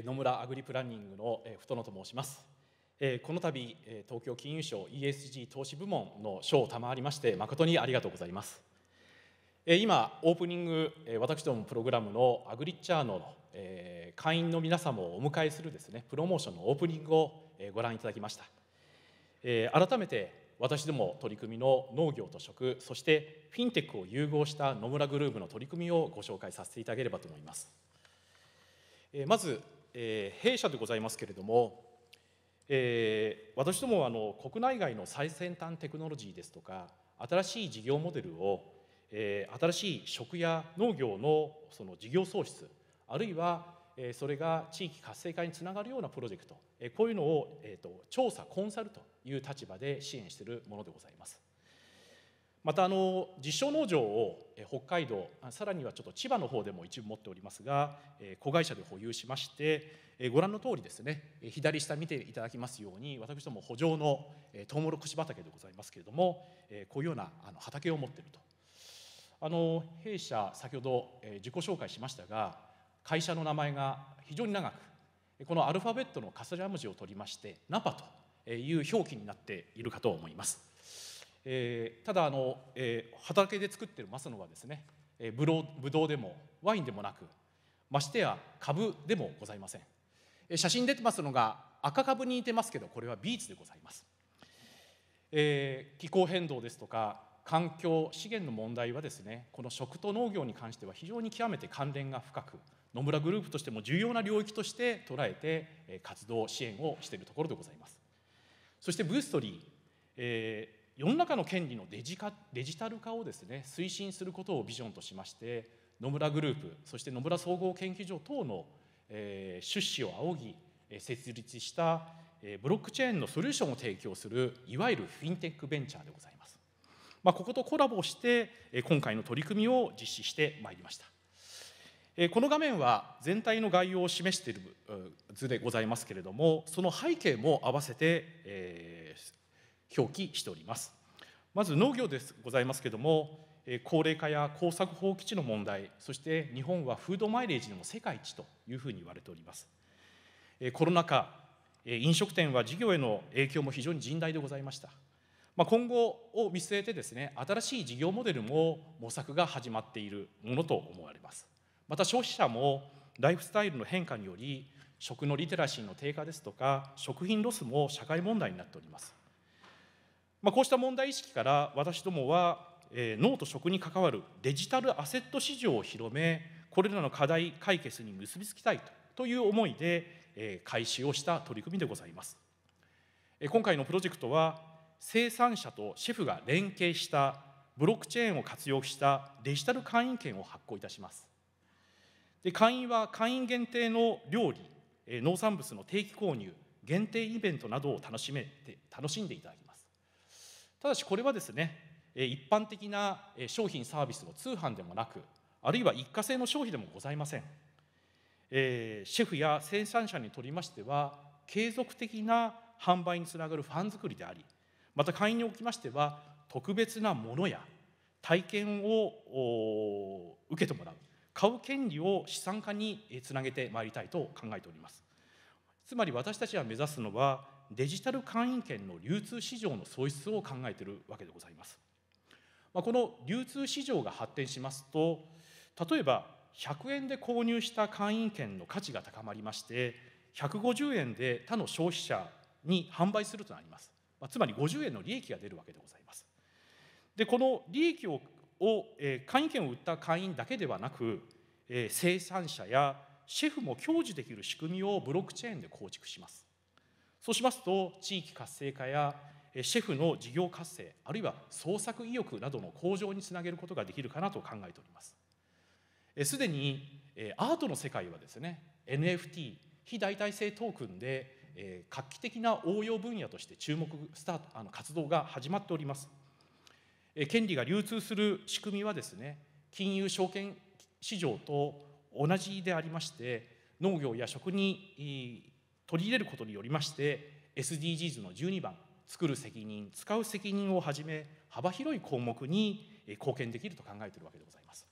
野村アグリプランニングの太野と申しますこの度東京金融省 ESG 投資部門の賞を賜りまして誠にありがとうございます今オープニング私どもプログラムのアグリッチャーノの会員の皆様をお迎えするですねプロモーションのオープニングをご覧いただきました改めて私ども取り組みの農業と食そしてフィンテックを融合した野村グループの取り組みをご紹介させていただければと思いますまずえー、弊社でございますけれども、えー、私どもあの国内外の最先端テクノロジーですとか新しい事業モデルを、えー、新しい食や農業のその事業創出あるいはそれが地域活性化につながるようなプロジェクトこういうのを、えーと、と調査コンサルという立場で支援しているものでございます。またあの実証農場を北海道さらにはちょっと千葉の方でも一部持っておりますが子会社で保有しましてご覧の通りですね左下見ていただきますように私ども補助のトウモロコシ畑でございますけれどもこういうような畑を持っているとあの弊社先ほど自己紹介しましたが会社の名前が非常に長くこのアルファベットのカスラ文字を取りましてナパという表記になっているかと思いますえー、ただあの、えー、畑で作ってるマスノはですね、えー、ブロブドウでもワインでもなくましてや株でもございません、えー、写真出てますのが赤株に似てますけどこれはビーツでございます、えー、気候変動ですとか環境資源の問題はですねこの食と農業に関しては非常に極めて関連が深く野村グループとしても重要な領域として捉えて活動支援をしているところでございますそしてブーストリー、えー、世の中の権利のデジデジタル化をですね推進することをビジョンとしまして野村グループそして野村総合研究所等の、えー、出資を仰ぎ設立したブロックチェーンのソリューションを提供するいわゆるフィンテックベンチャーでございます。まあ、こことコラボして今回の取り組みを実施してまいりました。この画面は全体の概要を示している図でございますけれどもその背景も合わせて、え表記しておりますまず農業ですございますけども高齢化や耕作放棄地の問題そして日本はフードマイレージでも世界一というふうに言われておりますコロナ禍飲食店は事業への影響も非常に甚大でございましたまあ、今後を見据えてですね新しい事業モデルも模索が始まっているものと思われますまた消費者もライフスタイルの変化により食のリテラシーの低下ですとか食品ロスも社会問題になっておりますまあ、こうした問題意識から私どもは、えー、脳と食に関わるデジタルアセット市場を広めこれらの課題解決に結びつきたいという思いで、え開始をした取り組みでございます、え今回のプロジェクトは生産者とシェフが連携したブロックチェーンを活用したデジタル会員権を発行いたしますで会員は会員限定の料理農産物の定期購入限定イベントなどを楽しめて楽しんでいただきますただしこれはですね一般的な商品サービスの通販でもなくあるいは一過性の消費でもございません、えー、シェフや生産者にとりましては継続的な販売につながるファン作りでありまた会員におきましては特別なものや体験を受けてもらう買う権利を資産化につなげてまいりたいと考えておりますつまり私たちが目指すのはデジタル会員権の流通市場の創出を考えているわけでございます。まあ、この流通市場が発展しますと例えば100円で購入した会員権の価値が高まりまして150円で他の消費者に販売するとなります、まあ、つまり50円の利益が出るわけでございますでこの利益をを、え会員権を売った会員だけではなく、え生産者やシェフも享受できる仕組みをブロックチェーンで構築しますそうしますと地域活性化やシェフの事業活性あるいは創作意欲などの向上につなげることができるかなと考えておりますすでにアートの世界はですね NFT 非代替性トークンで画期的な応用分野として注目スタートあの活動が始まっております権利が流通する仕組みはですね金融証券市場と同じでありまして農業や食に取り入れることによりまして SDGs の12番「作る責任使う責任」をはじめ幅広い項目に貢献できると考えているわけでございます。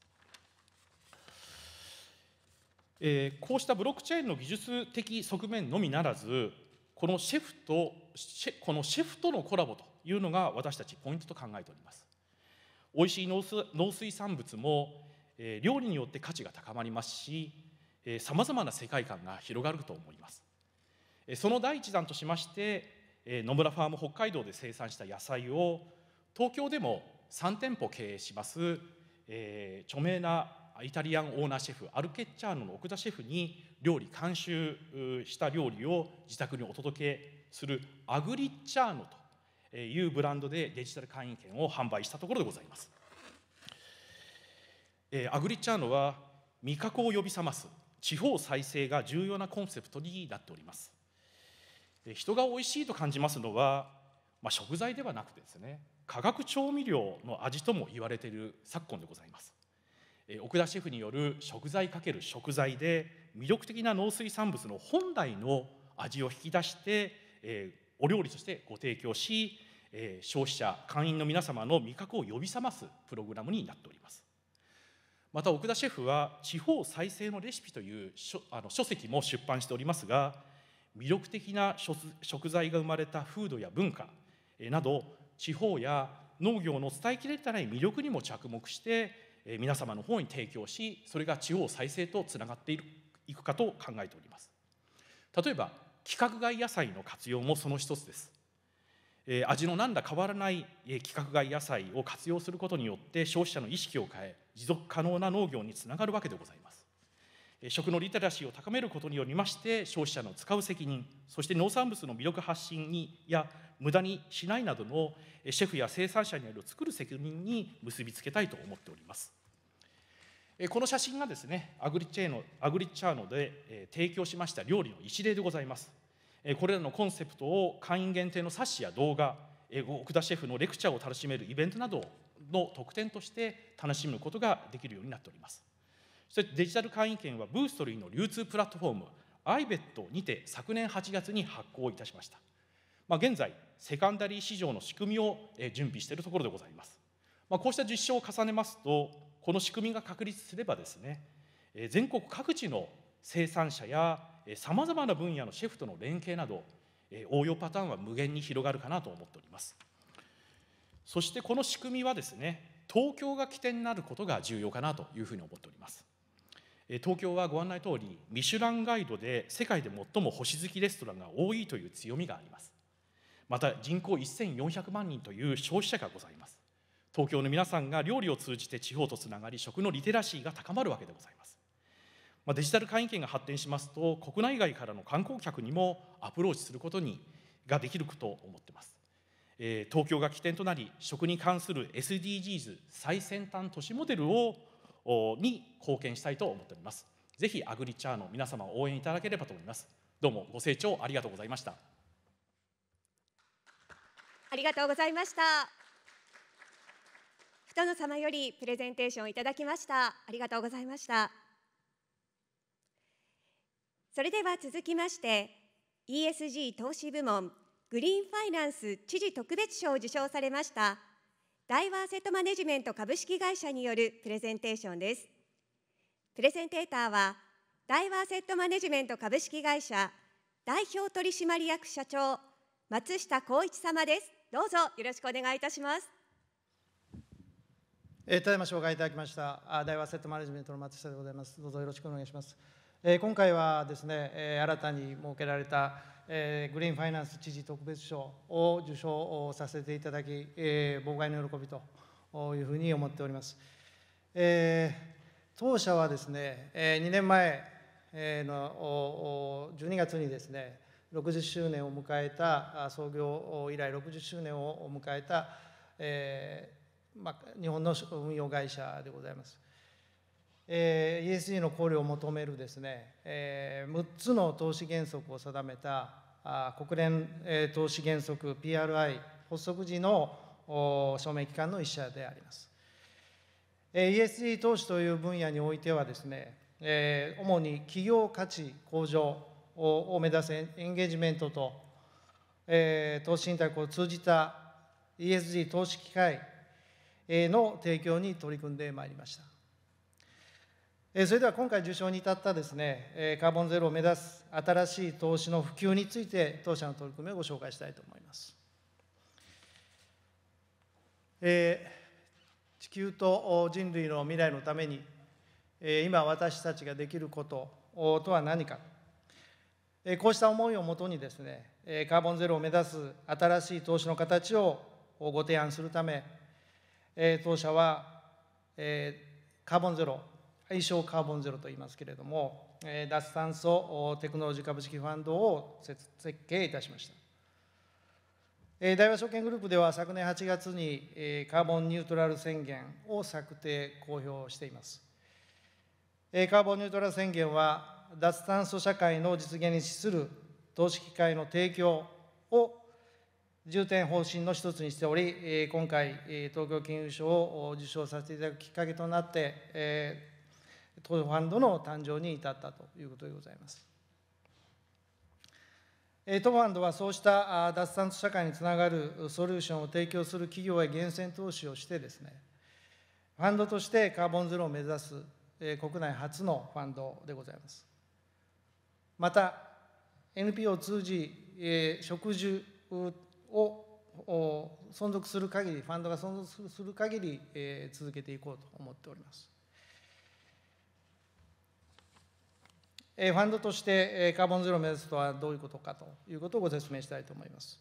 えこうしたブロックチェーンの技術的側面のみならずこのシェフとこのシェフとのコラボというのが私たちポイントと考えております美味しい農水産物も、え料理によって価値が高まりますしさまざまな世界観が広がると思いますその第一弾としまして野村ファーム北海道で生産した野菜を東京でも3店舗経営します、えー、著名なイタリアンオーナーシェフアルケッチャーノの奥田シェフに料理監修した料理を自宅にお届けするアグリッチャーノというブランドでデジタル会員権を販売したところでございます。えー、アグリッチャーノは味覚を呼び覚ます地方再生が重要なコンセプトになっておりますで人が美味しいと感じますのは、まあ、食材ではなくてですね化学調味料の味とも言われている昨今でございます奥田シェフによる食材×食材で魅力的な農水産物の本来の味を引き出して、えー、お料理としてご提供し、えー、消費者会員の皆様の味覚を呼び覚ますプログラムになっておりますまた奥田シェフは「地方再生のレシピ」というあの書籍も出版しておりますが魅力的な食材が生まれた風土や文化など地方や農業の伝えきれたない魅力にも着目して皆様の方に提供しそれが地方再生とつながっていくかと考えております例えば規格外野菜の活用もその一つです味の何ら変わらない規格外野菜を活用することによって消費者の意識を変え持続可能な農業につながるわけでございます食のリテラシーを高めることによりまして消費者の使う責任そして農産物の魅力発信にや無駄にしないなどのシェフや生産者による作る責任に結びつけたいと思っておりますこの写真がですねアグリチェーノアグリチャーノで提供しました料理の一例でございますこれらのコンセプトを会員限定の冊子や動画奥田シェフのレクチャーを楽しめるイベントなどの特典として楽しむことができるようになっておりますそしてデジタル会員権はブーストリーの流通プラットフォーム iBet にて昨年8月に発行いたしました、まあ、現在セカンダリー市場の仕組みを準備しているところでございます、まあ、こうした実証を重ねますとこの仕組みが確立すればですね全国各地の生産者やさまざまな分野のシェフとの連携など応用パターンは無限に広がるかなと思っておりますそしてこの仕組みはですね東京が起点になることが重要かなというふうに思っております東京はご案内通りミシュランガイドで世界で最も星好きレストランが多いという強みがありますまた人口1400万人という消費者がございます東京の皆さんが料理を通じて地方とつながり食のリテラシーが高まるわけでございますまあ、デジタル会員権が発展しますと国内外からの観光客にもアプローチすることにができると思っています、えー、東京が起点となり食に関する SDGs 最先端都市モデルをに貢献したいと思っております。ぜひアグリチャーの皆様応援いただければと思います。どうもご清聴ありがとうございました。ありがとうございました。二野様よりプレゼンテーションいただきました。ありがとうございました。それでは続きまして ESG 投資部門グリーンファイナンス知事特別賞を受賞されましたダイワーセットマネジメント株式会社によるプレゼンテーションですプレゼンテーターはダイワーセットマネジメント株式会社代表取締役社長松下光一様ですどうぞよろしくお願いいたしますえー、ただいま紹介いただきましたダイ大ーセットマネジメントの松下でございますどうぞよろしくお願いします、えー、今回はですね、えー、新たに設けられたえー、グリーンファイナンス知事特別賞を受賞させていただき、えー、妨害の喜びというふうに思っております。えー、当社はですね、えー、2年前の12月にですね60周年を迎えた創業以来60周年を迎えた、えーまあ、日本の運用会社でございます。えー、ESG の考慮を求めるですね、えー、6つの投資原則を定めたあ国連、えー、投資原則 PRI 発足時のお署名機関の一社であります。えー、ESG 投資という分野においてはですね、えー、主に企業価値向上を目指すエンゲージメントと、えー、投資信託を通じた ESG 投資機会の提供に取り組んでまいりました。それでは今回受賞に至ったですねカーボンゼロを目指す新しい投資の普及について当社の取り組みをご紹介したいと思います。えー、地球と人類の未来のために、えー、今私たちができることとは何か、えー、こうした思いをもとにですねカーボンゼロを目指す新しい投資の形をご提案するため当社はカーボンゼロ対象カーボンゼロと言いますけれども、えー、脱炭素テクノロジー株式ファンドを設計いたしました。えー、大和証券グループでは昨年8月に、えー、カーボンニュートラル宣言を策定、公表しています。えー、カーボンニュートラル宣言は、脱炭素社会の実現に資する投資機会の提供を重点方針の一つにしており、今回、東京金融賞を受賞させていただくきっかけとなって、ト資ファンドの誕生に至ったということでございます。トファンドはそうした脱炭素社会につながるソリューションを提供する企業へ源泉投資をしてですね、ファンドとしてカーボンゼロを目指す国内初のファンドでございます。また、NPO を通じ、植樹を存続する限り、ファンドが存続する限り続けていこうと思っております。ファンドとしてカーボンゼロを目指すとはどういうことかということをご説明したいと思います。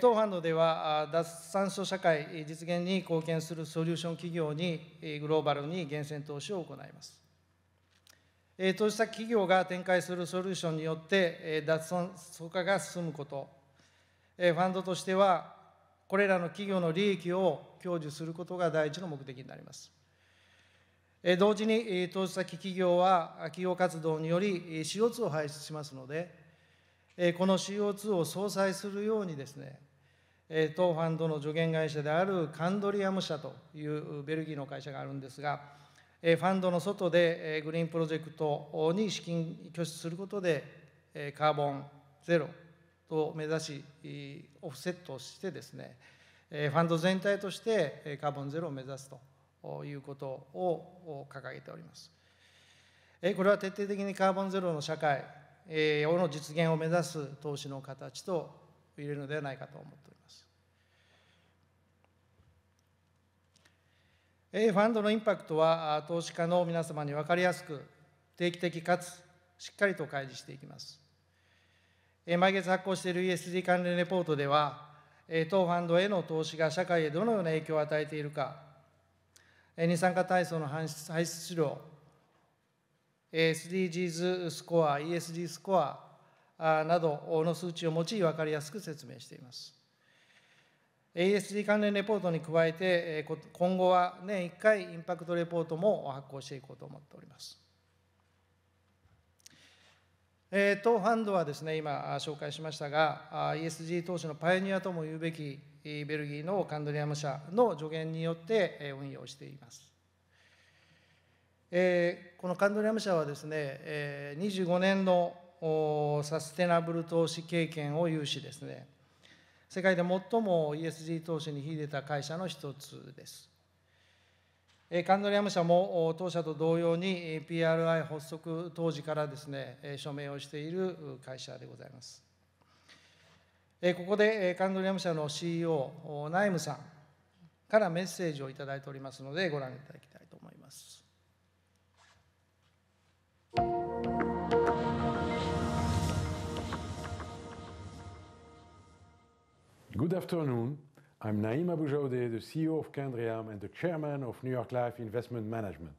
当ファンドでは脱炭素社会実現に貢献するソリューション企業にグローバルに源泉投資を行います。投資先企業が展開するソリューションによって脱炭素化が進むこと、ファンドとしてはこれらの企業の利益を享受することが第一の目的になります。同時に投資先企業は企業活動により CO2 を排出しますので、この CO2 を相殺するようにですね、当ファンドの助言会社であるカンドリアム社というベルギーの会社があるんですが、ファンドの外でグリーンプロジェクトに資金拠出することで、カーボンゼロと目指し、オフセットしてですね、ファンド全体としてカーボンゼロを目指すと。ということを掲げております。これは徹底的にカーボンゼロの社会をの実現を目指す投資の形といえるのではないかと思っております。ファンドのインパクトは投資家の皆様に分かりやすく定期的かつしっかりと開示していきます。毎月発行している ESG 関連レポートでは、当ファンドへの投資が社会へどのような影響を与えているか、二酸化炭素の排出量 SDGs スコア ESD スコアなどの数値を用い分かりやすく説明しています ASD 関連レポートに加えて今後は年1回インパクトレポートも発行していこうと思っております当ファンドはですね今紹介しましたが ESG 投資のパイオニアとも言うべきベルギーのカンドリアム社の助言によって運用しています。このカンドリアム社はですね、25年のサステナブル投資経験を有しですね、世界で最も ESG 投資に秀でた会社の一つです。カンドリアム社も当社と同様に PRI 発足当時からですね、署名をしている会社でございます。えここでカンドリアム社の CEO ナイムさんからメッセージを頂いておりますのでご覧いただきたいと思います。Good afternoon. I'm Naim Aboujaoudeh, the CEO of Candriam and the chairman of New York Life Investment Management.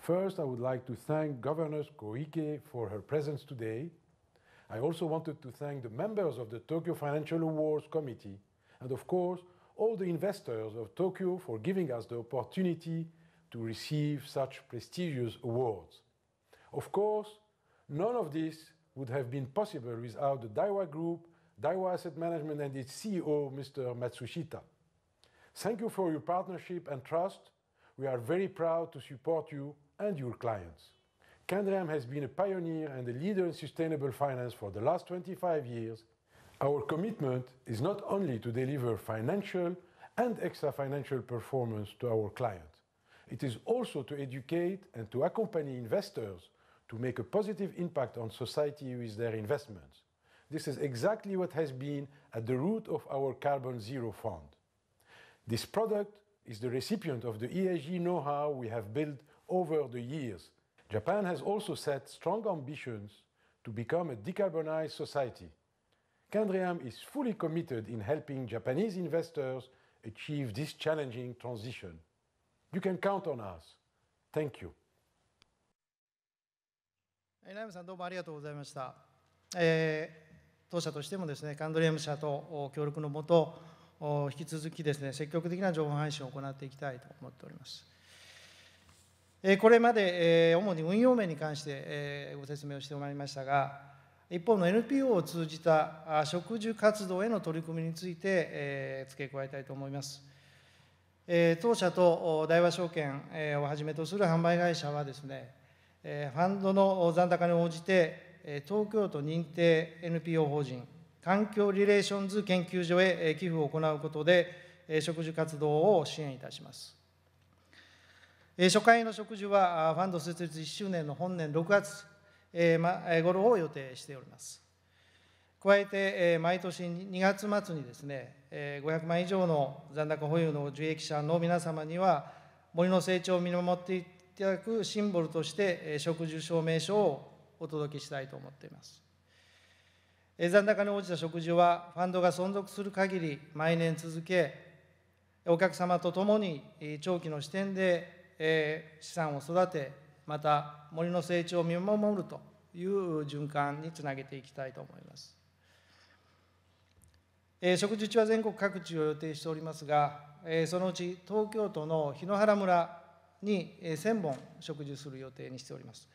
First, I would like to thank Governor Koike for her presence today I also wanted to thank the members of the Tokyo Financial Awards Committee and, of course, all the investors of Tokyo for giving us the opportunity to receive such prestigious awards. Of course, none of this would have been possible without the Daiwa Group, Daiwa Asset Management, and its CEO, Mr. Matsushita. Thank you for your partnership and trust. We are very proud to support you and your clients. Candram has been a pioneer and a leader in sustainable finance for the last 25 years. Our commitment is not only to deliver financial and extra-financial performance to our clients, it is also to educate and to accompany investors to make a positive impact on society with their investments. This is exactly what has been at the root of our Carbon Zero Fund. This product is the recipient of the ESG know-how we have built over the years Japan has also set strong ambitions to become a decarbonized society. Candriam is fully committed in helping Japanese investors achieve this challenging transition. You can count on us. Thank you. ライムさんどうもありがとうございました。えー、当社としてもですね、カンドリアム社と協力のもと、引き続きですね、積極的な情報配信を行っていきたいと思っております。これまで主に運用面に関してご説明をしてまいりましたが、一方の NPO を通じた植樹活動への取り組みについて付け加えたいと思います。当社と大和証券をはじめとする販売会社はですね、ファンドの残高に応じて、東京都認定 NPO 法人環境リレーションズ研究所へ寄付を行うことで、植樹活動を支援いたします。え初回の植樹はファンド設立1周年の本年6月、えーま、頃を予定しております。加えて、え毎年2月末にですね、え500万以上の残高保有の受益者の皆様には、森の成長を見守っていただくシンボルとして、え植樹証明書をお届けしたいと思っています。え残高に応じた植樹は、ファンドが存続する限り毎年続け、お客様と共に長期の視点でえ資産を育てまた森の成長を見守るという循環につなげていきたいと思います、え食事中は全国各地を予定しておりますが、えそのうち東京都の檜原村にえ1000本植樹する予定にしております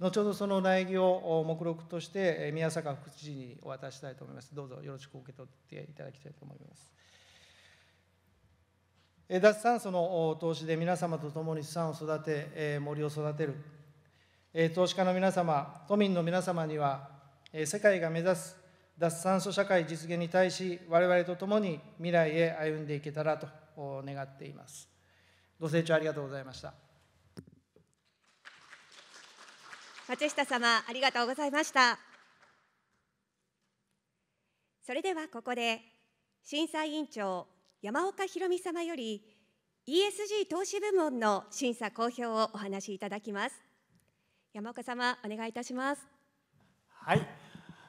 後ほどその苗木を目録として宮坂副知事にお渡ししたいと思いますどうぞよろしく受け取っていただきたいと思います脱炭素の投資で皆様と共に資産を育て、森を育てる、投資家の皆様、都民の皆様には、世界が目指す脱炭素社会実現に対し、我々と共に未来へ歩んでいけたらと願っています。ご清聴ありがとうございました。松下様、ありがとうございました。それではここで、審査委員長山岡博美様より ESG 投資部門の審査公表をお話しいただきます山岡様お願いいたしますはい、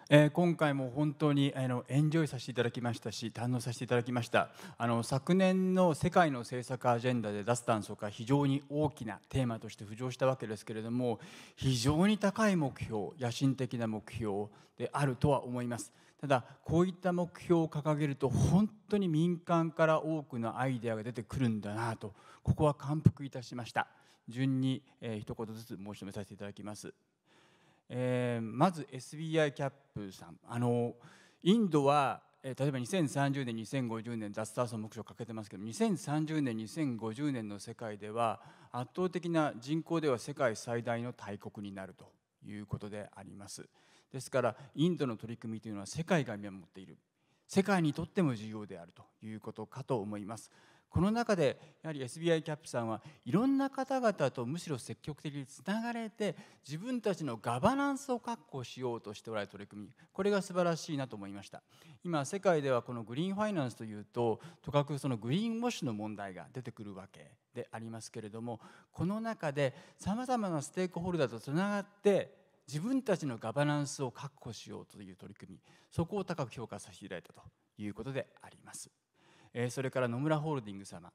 えー、今回も本当にあのエンジョイさせていただきましたし堪能させていただきましたあの昨年の世界の政策アジェンダで脱炭素が非常に大きなテーマとして浮上したわけですけれども非常に高い目標野心的な目標であるとは思いますただこういった目標を掲げると本当に民間から多くのアイデアが出てくるんだなとここは感服いたしました順に、えー、一言ずつ申し述べさせていただきます、えー、まず SBI キャップさんあのインドは例えば2030年2050年脱炭素目標をかけてますけど2030年2050年の世界では圧倒的な人口では世界最大の大国になるということであります。ですからインドの取り組みというのは世界が見守っている世界にとっても重要であるということかと思いますこの中でやはり SBI キャップさんはいろんな方々とむしろ積極的につながれて自分たちのガバナンスを確保しようとしておられる取り組みこれが素晴らしいなと思いました今世界ではこのグリーンファイナンスというととかくそのグリーンウォッシュの問題が出てくるわけでありますけれどもこの中でさまざまなステークホルダーとつながって自分たちのガバナンスを確保しようという取り組みそこを高く評価させていただいたということであります。それから野村ホールディングス様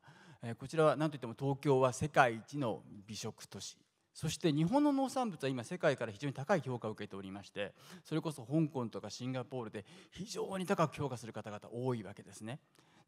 こちらは何といっても東京は世界一の美食都市そして日本の農産物は今世界から非常に高い評価を受けておりましてそれこそ香港とかシンガポールで非常に高く評価する方々多いわけですね。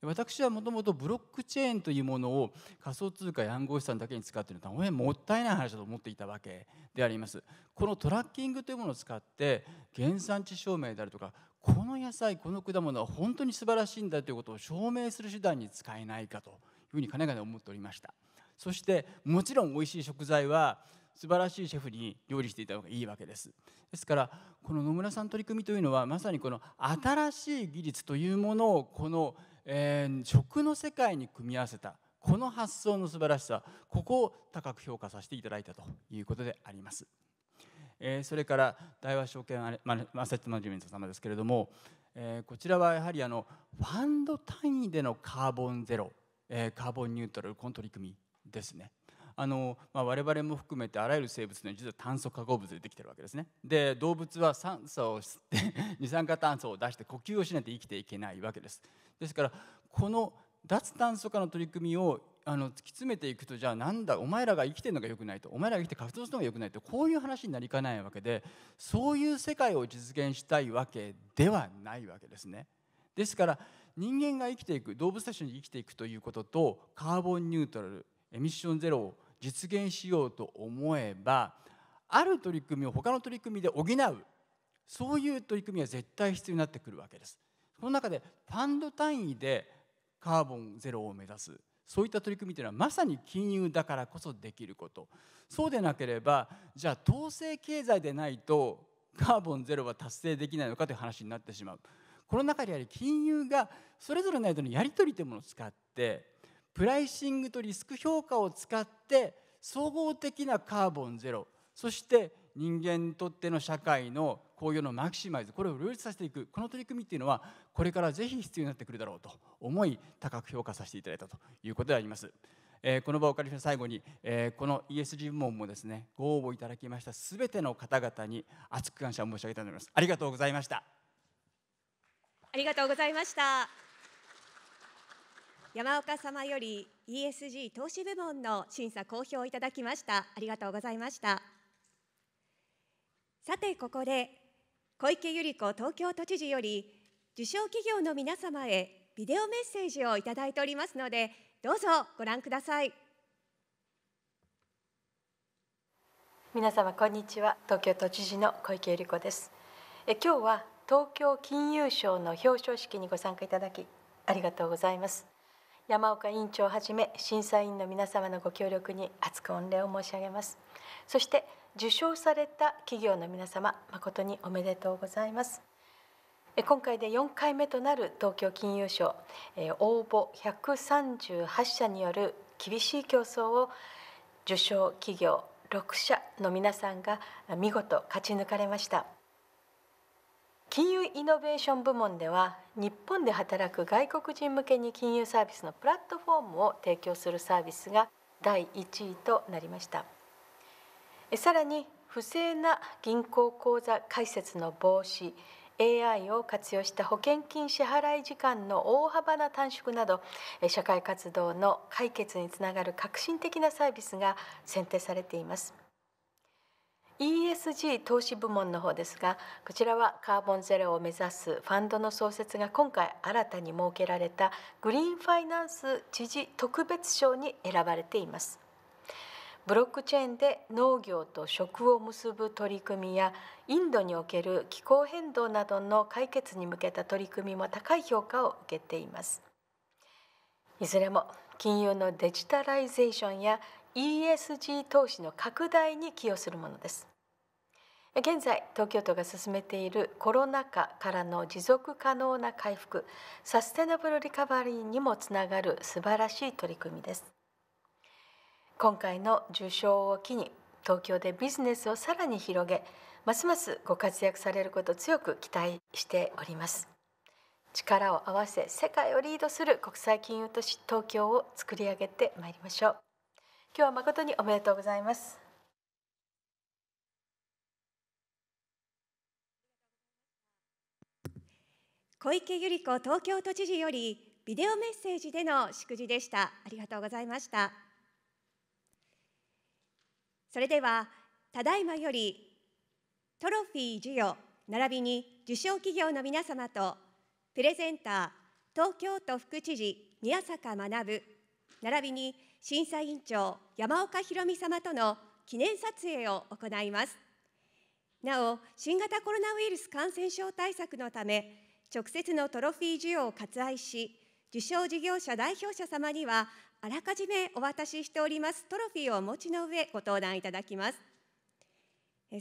私はもともとブロックチェーンというものを仮想通貨や暗号資産だけに使っているのは大変もったいない話だと思っていたわけでありますこのトラッキングというものを使って原産地証明であるとかこの野菜この果物は本当に素晴らしいんだということを証明する手段に使えないかというふうにかねがね思っておりましたそしてもちろん美味しい食材は素晴らしいシェフに料理していた方がいいわけですですからこの野村さん取り組みというのはまさにこの新しい技術というものをこのえー、食の世界に組み合わせたこの発想の素晴らしさここを高く評価させていただいたということであります。えー、それから大和証券アセットマネジメント様ですけれども、えー、こちらはやはりあのファンド単位でのカーボンゼロ、えー、カーボンニュートラルこの取り組みですね。あの、まあ、我々も含めてあらゆる生物に実は炭素化合物でできてるわけですねで動物は酸素を吸って 二酸化炭素を出して呼吸をしないと生きていけないわけですですからこの脱炭素化の取り組みをあの突き詰めていくとじゃあなんだお前らが生きてるのがよくないとお前らが生きて活動するのがよくないとこういう話になりかないわけでそういう世界を実現したいわけではないわけですね。ですから人間が生きていく動物たちに生きていくということとカーボンニュートラルエミッションゼロを実現しようと思えばある取り組みを他の取り組みで補うそういう取り組みは絶対必要になってくるわけです。その中でファンド単位でカーボンゼロを目指すそういった取り組みというのはまさに金融だからこそできることそうでなければじゃあ統制経済でないとカーボンゼロは達成できないのかという話になってしまうこの中でやはり金融がそれぞれの間のやり取りというものを使ってプライシングとリスク評価を使って総合的なカーボンゼロそして人間にとっての社会の雇用のマキシマイズこれを両立させていくこの取り組みっていうのはこれからぜひ必要になってくるだろうと思い高く評価させていただいたということであります。えー、この場をお借りして最後に、えー、この ESG 部門もですねご応募いただきましたすべての方々に熱く感謝申し上げたいと思いますありがとうございましたありがとうございました。山岡様より ESG 投資部門の審査公表をいただきましたありがとうございましたさてここで小池百合子東京都知事より受賞企業の皆様へビデオメッセージをいただいておりますのでどうぞご覧ください皆様こんにちは東京都知事の小池百合子ですえ今日は東京金融賞の表彰式にご参加いただきありがとうございます山岡委員長をはじめ審査員の皆様のご協力に厚く御礼を申し上げますそして受賞された企業の皆様誠におめでとうございます今回で4回目となる東京金融賞応募138社による厳しい競争を受賞企業6社の皆さんが見事勝ち抜かれました。金融イノベーション部門では日本で働く外国人向けに金融サービスのプラットフォームを提供するサービスが第1位となりましたさらに不正な銀行口座開設の防止 AI を活用した保険金支払い時間の大幅な短縮など社会活動の解決につながる革新的なサービスが選定されています。ESG 投資部門の方ですがこちらはカーボンゼロを目指すファンドの創設が今回新たに設けられたグリーンファイナンス知事特別賞に選ばれています。ブロックチェーンで農業と食を結ぶ取り組みやインドにおける気候変動などの解決に向けた取り組みも高い評価を受けていますいずれも金融のデジタライゼーションや ESG 投資の拡大に寄与するものです現在東京都が進めているコロナ禍からの持続可能な回復サステナブルリカバリーにもつながる素晴らしい取り組みです今回の受賞を機に東京でビジネスをさらに広げますますご活躍されること強く期待しております力を合わせ世界をリードする国際金融都市東京を作り上げてまいりましょう今日は誠におめでとうございます小池百合子東京都知事よりビデオメッセージでの祝辞でしたありがとうございましたそれではただいまよりトロフィー授与並びに受賞企業の皆様とプレゼンター東京都副知事宮坂学並びに審査委員長山岡博美様との記念撮影を行いますなお新型コロナウイルス感染症対策のため直接のトロフィー授与を割愛し受賞事業者代表者様にはあらかじめお渡ししておりますトロフィーをお持ちの上ご登壇いただきます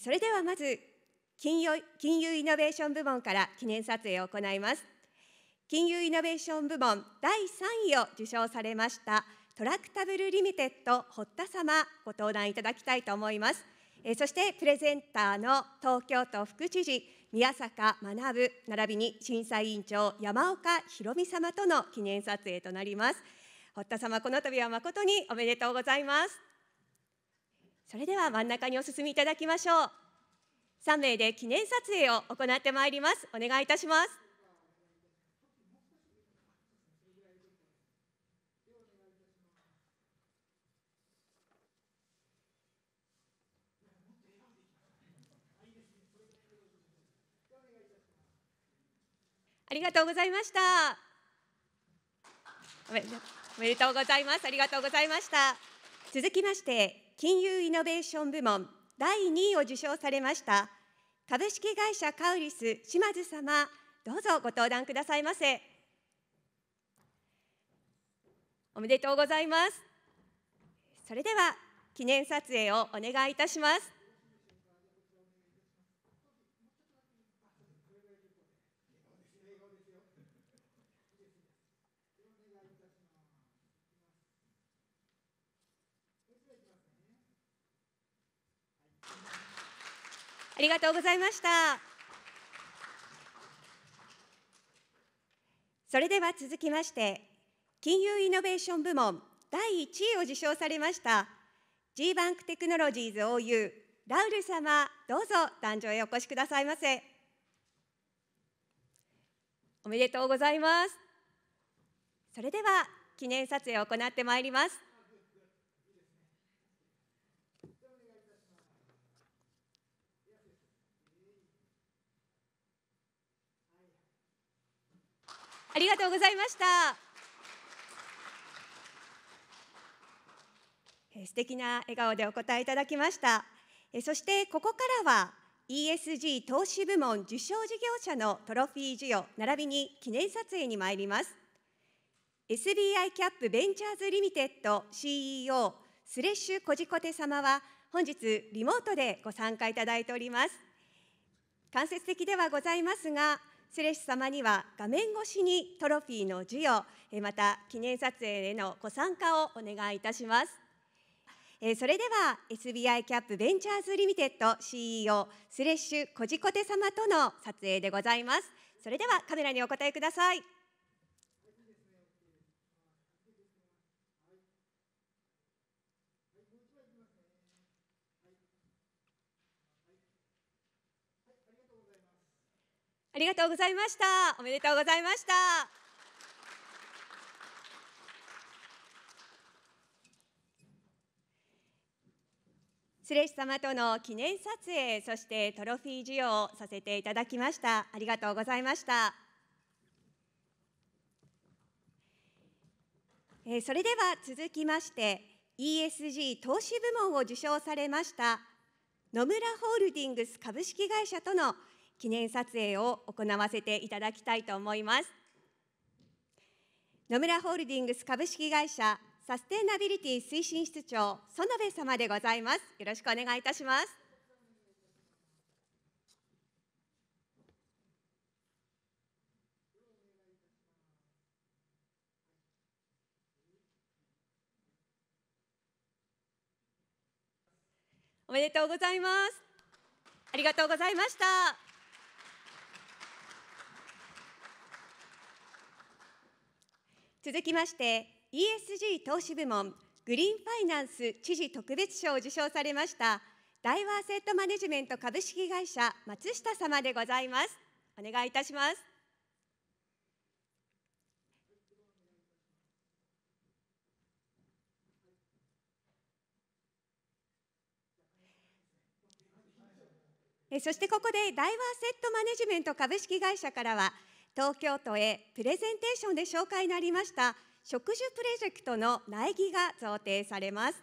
それではまず金融金融イノベーション部門から記念撮影を行います金融イノベーション部門第3位を受賞されましたトラクタブルリミテッド堀田様ご登壇いただきたいと思いますそしてプレゼンターの東京都副知事宮坂学並びに審査委員長山岡博美様との記念撮影となります堀田様この度は誠におめでとうございますそれでは真ん中にお進みいただきましょう3名で記念撮影を行ってまいりますお願いいたしますありがとうございましたおめでとうございますありがとうございました続きまして金融イノベーション部門第2位を受賞されました株式会社カウリス島津様どうぞご登壇くださいませおめでとうございますそれでは記念撮影をお願いいたしますありがとうございました。それでは続きまして、金融イノベーション部門第1位を受賞されました G バンクテクノロジーズ OU ラウル様どうぞ壇上へお越しくださいませおめでとうございますそれでは記念撮影を行ってまいりますありがとうございました。素敵な笑顔でお答えいただきました。そしてここからは ESG 投資部門受賞事業者のトロフィー授与並びに記念撮影に参ります。SBI キャップベンチャーズリミテッド CEO スレッシュコジコテ様は本日リモートでご参加いただいております間接的ではございますがセレシ様には画面越しにトロフィーの授与また記念撮影へのご参加をお願いいたしますそれでは SBI キャップベンチャーズリミテッド CEO スレッシュコジコテ様との撮影でございますそれではカメラにお答えくださいありがとうございましたおめでとうございましたスレ様との記念撮影そしてトロフィー授与をさせていただきましたありがとうございましたえそれでは続きまして ESG 投資部門を受賞されました野村ホールディングス株式会社との記念撮影を行わせていただきたいと思います野村ホールディングス株式会社サステナビリティ推進室長園部様でございますよろしくお願いいたしますおめでとうございますありがとうございました続きまして ESG 投資部門グリーンファイナンス知事特別賞を受賞されましたダイワーセットマネジメント株式会社松下様でございますお願いいたしますそしてここでダイワーセットマネジメント株式会社からは東京都へプレゼンテーションで紹介になりました植樹プロジェクトの苗木が贈呈されます。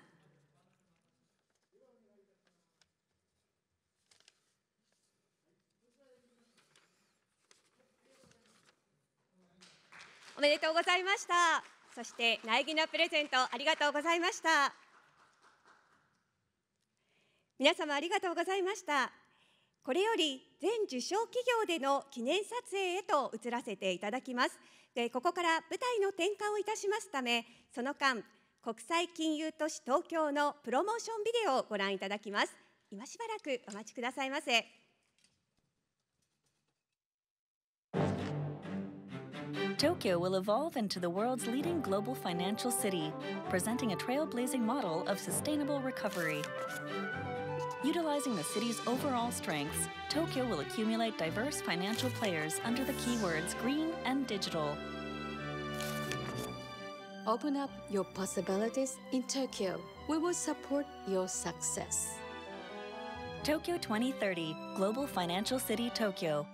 おめでとうございました。そして苗木のプレゼントありがとうございました。皆様ありがとうございました。これより全受賞企業での記念撮影へと移らせていただきます。でここから舞台の転換をいたしますため、その間、国際金融都市東京のプロモーションビデオをご覧いただきます。今しばらくお待ちくださいませ。Tokyo will evolve into the world's leading global financial city, presenting a trailblazing model of sustainable recovery. Utilizing the city's overall strengths, Tokyo will accumulate diverse financial players under the keywords green and digital. Open up your possibilities in Tokyo. We will support your success. Tokyo 2030, Global Financial City Tokyo.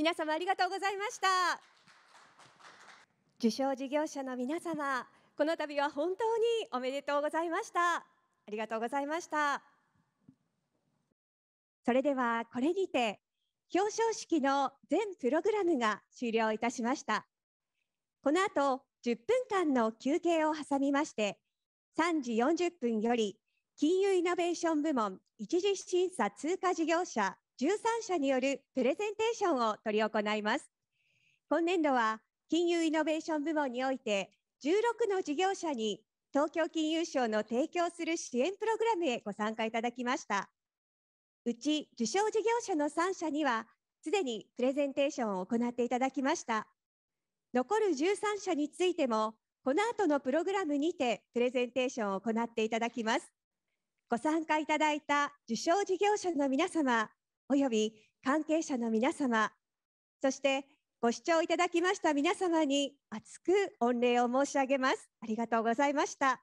皆様ありがとうございました受賞事業者の皆様この度は本当におめでとうございましたありがとうございましたそれではこれにて表彰式の全プログラムが終了いたしましたこの後10分間の休憩を挟みまして3時40分より金融イノベーション部門一次審査通過事業者13社によるプレゼンテーションを執り行います。今年度は金融イノベーション部門において16の事業者に東京金融賞の提供する支援プログラムへご参加いただきました。うち受賞事業者の3社にはすでにプレゼンテーションを行っていただきました。残る13社についてもこの後のプログラムにてプレゼンテーションを行っていただきます。ご参加いただいた受賞事業者の皆様、および関係者の皆様、そしてご視聴いただきました皆様に厚く御礼を申し上げます。ありがとうございました。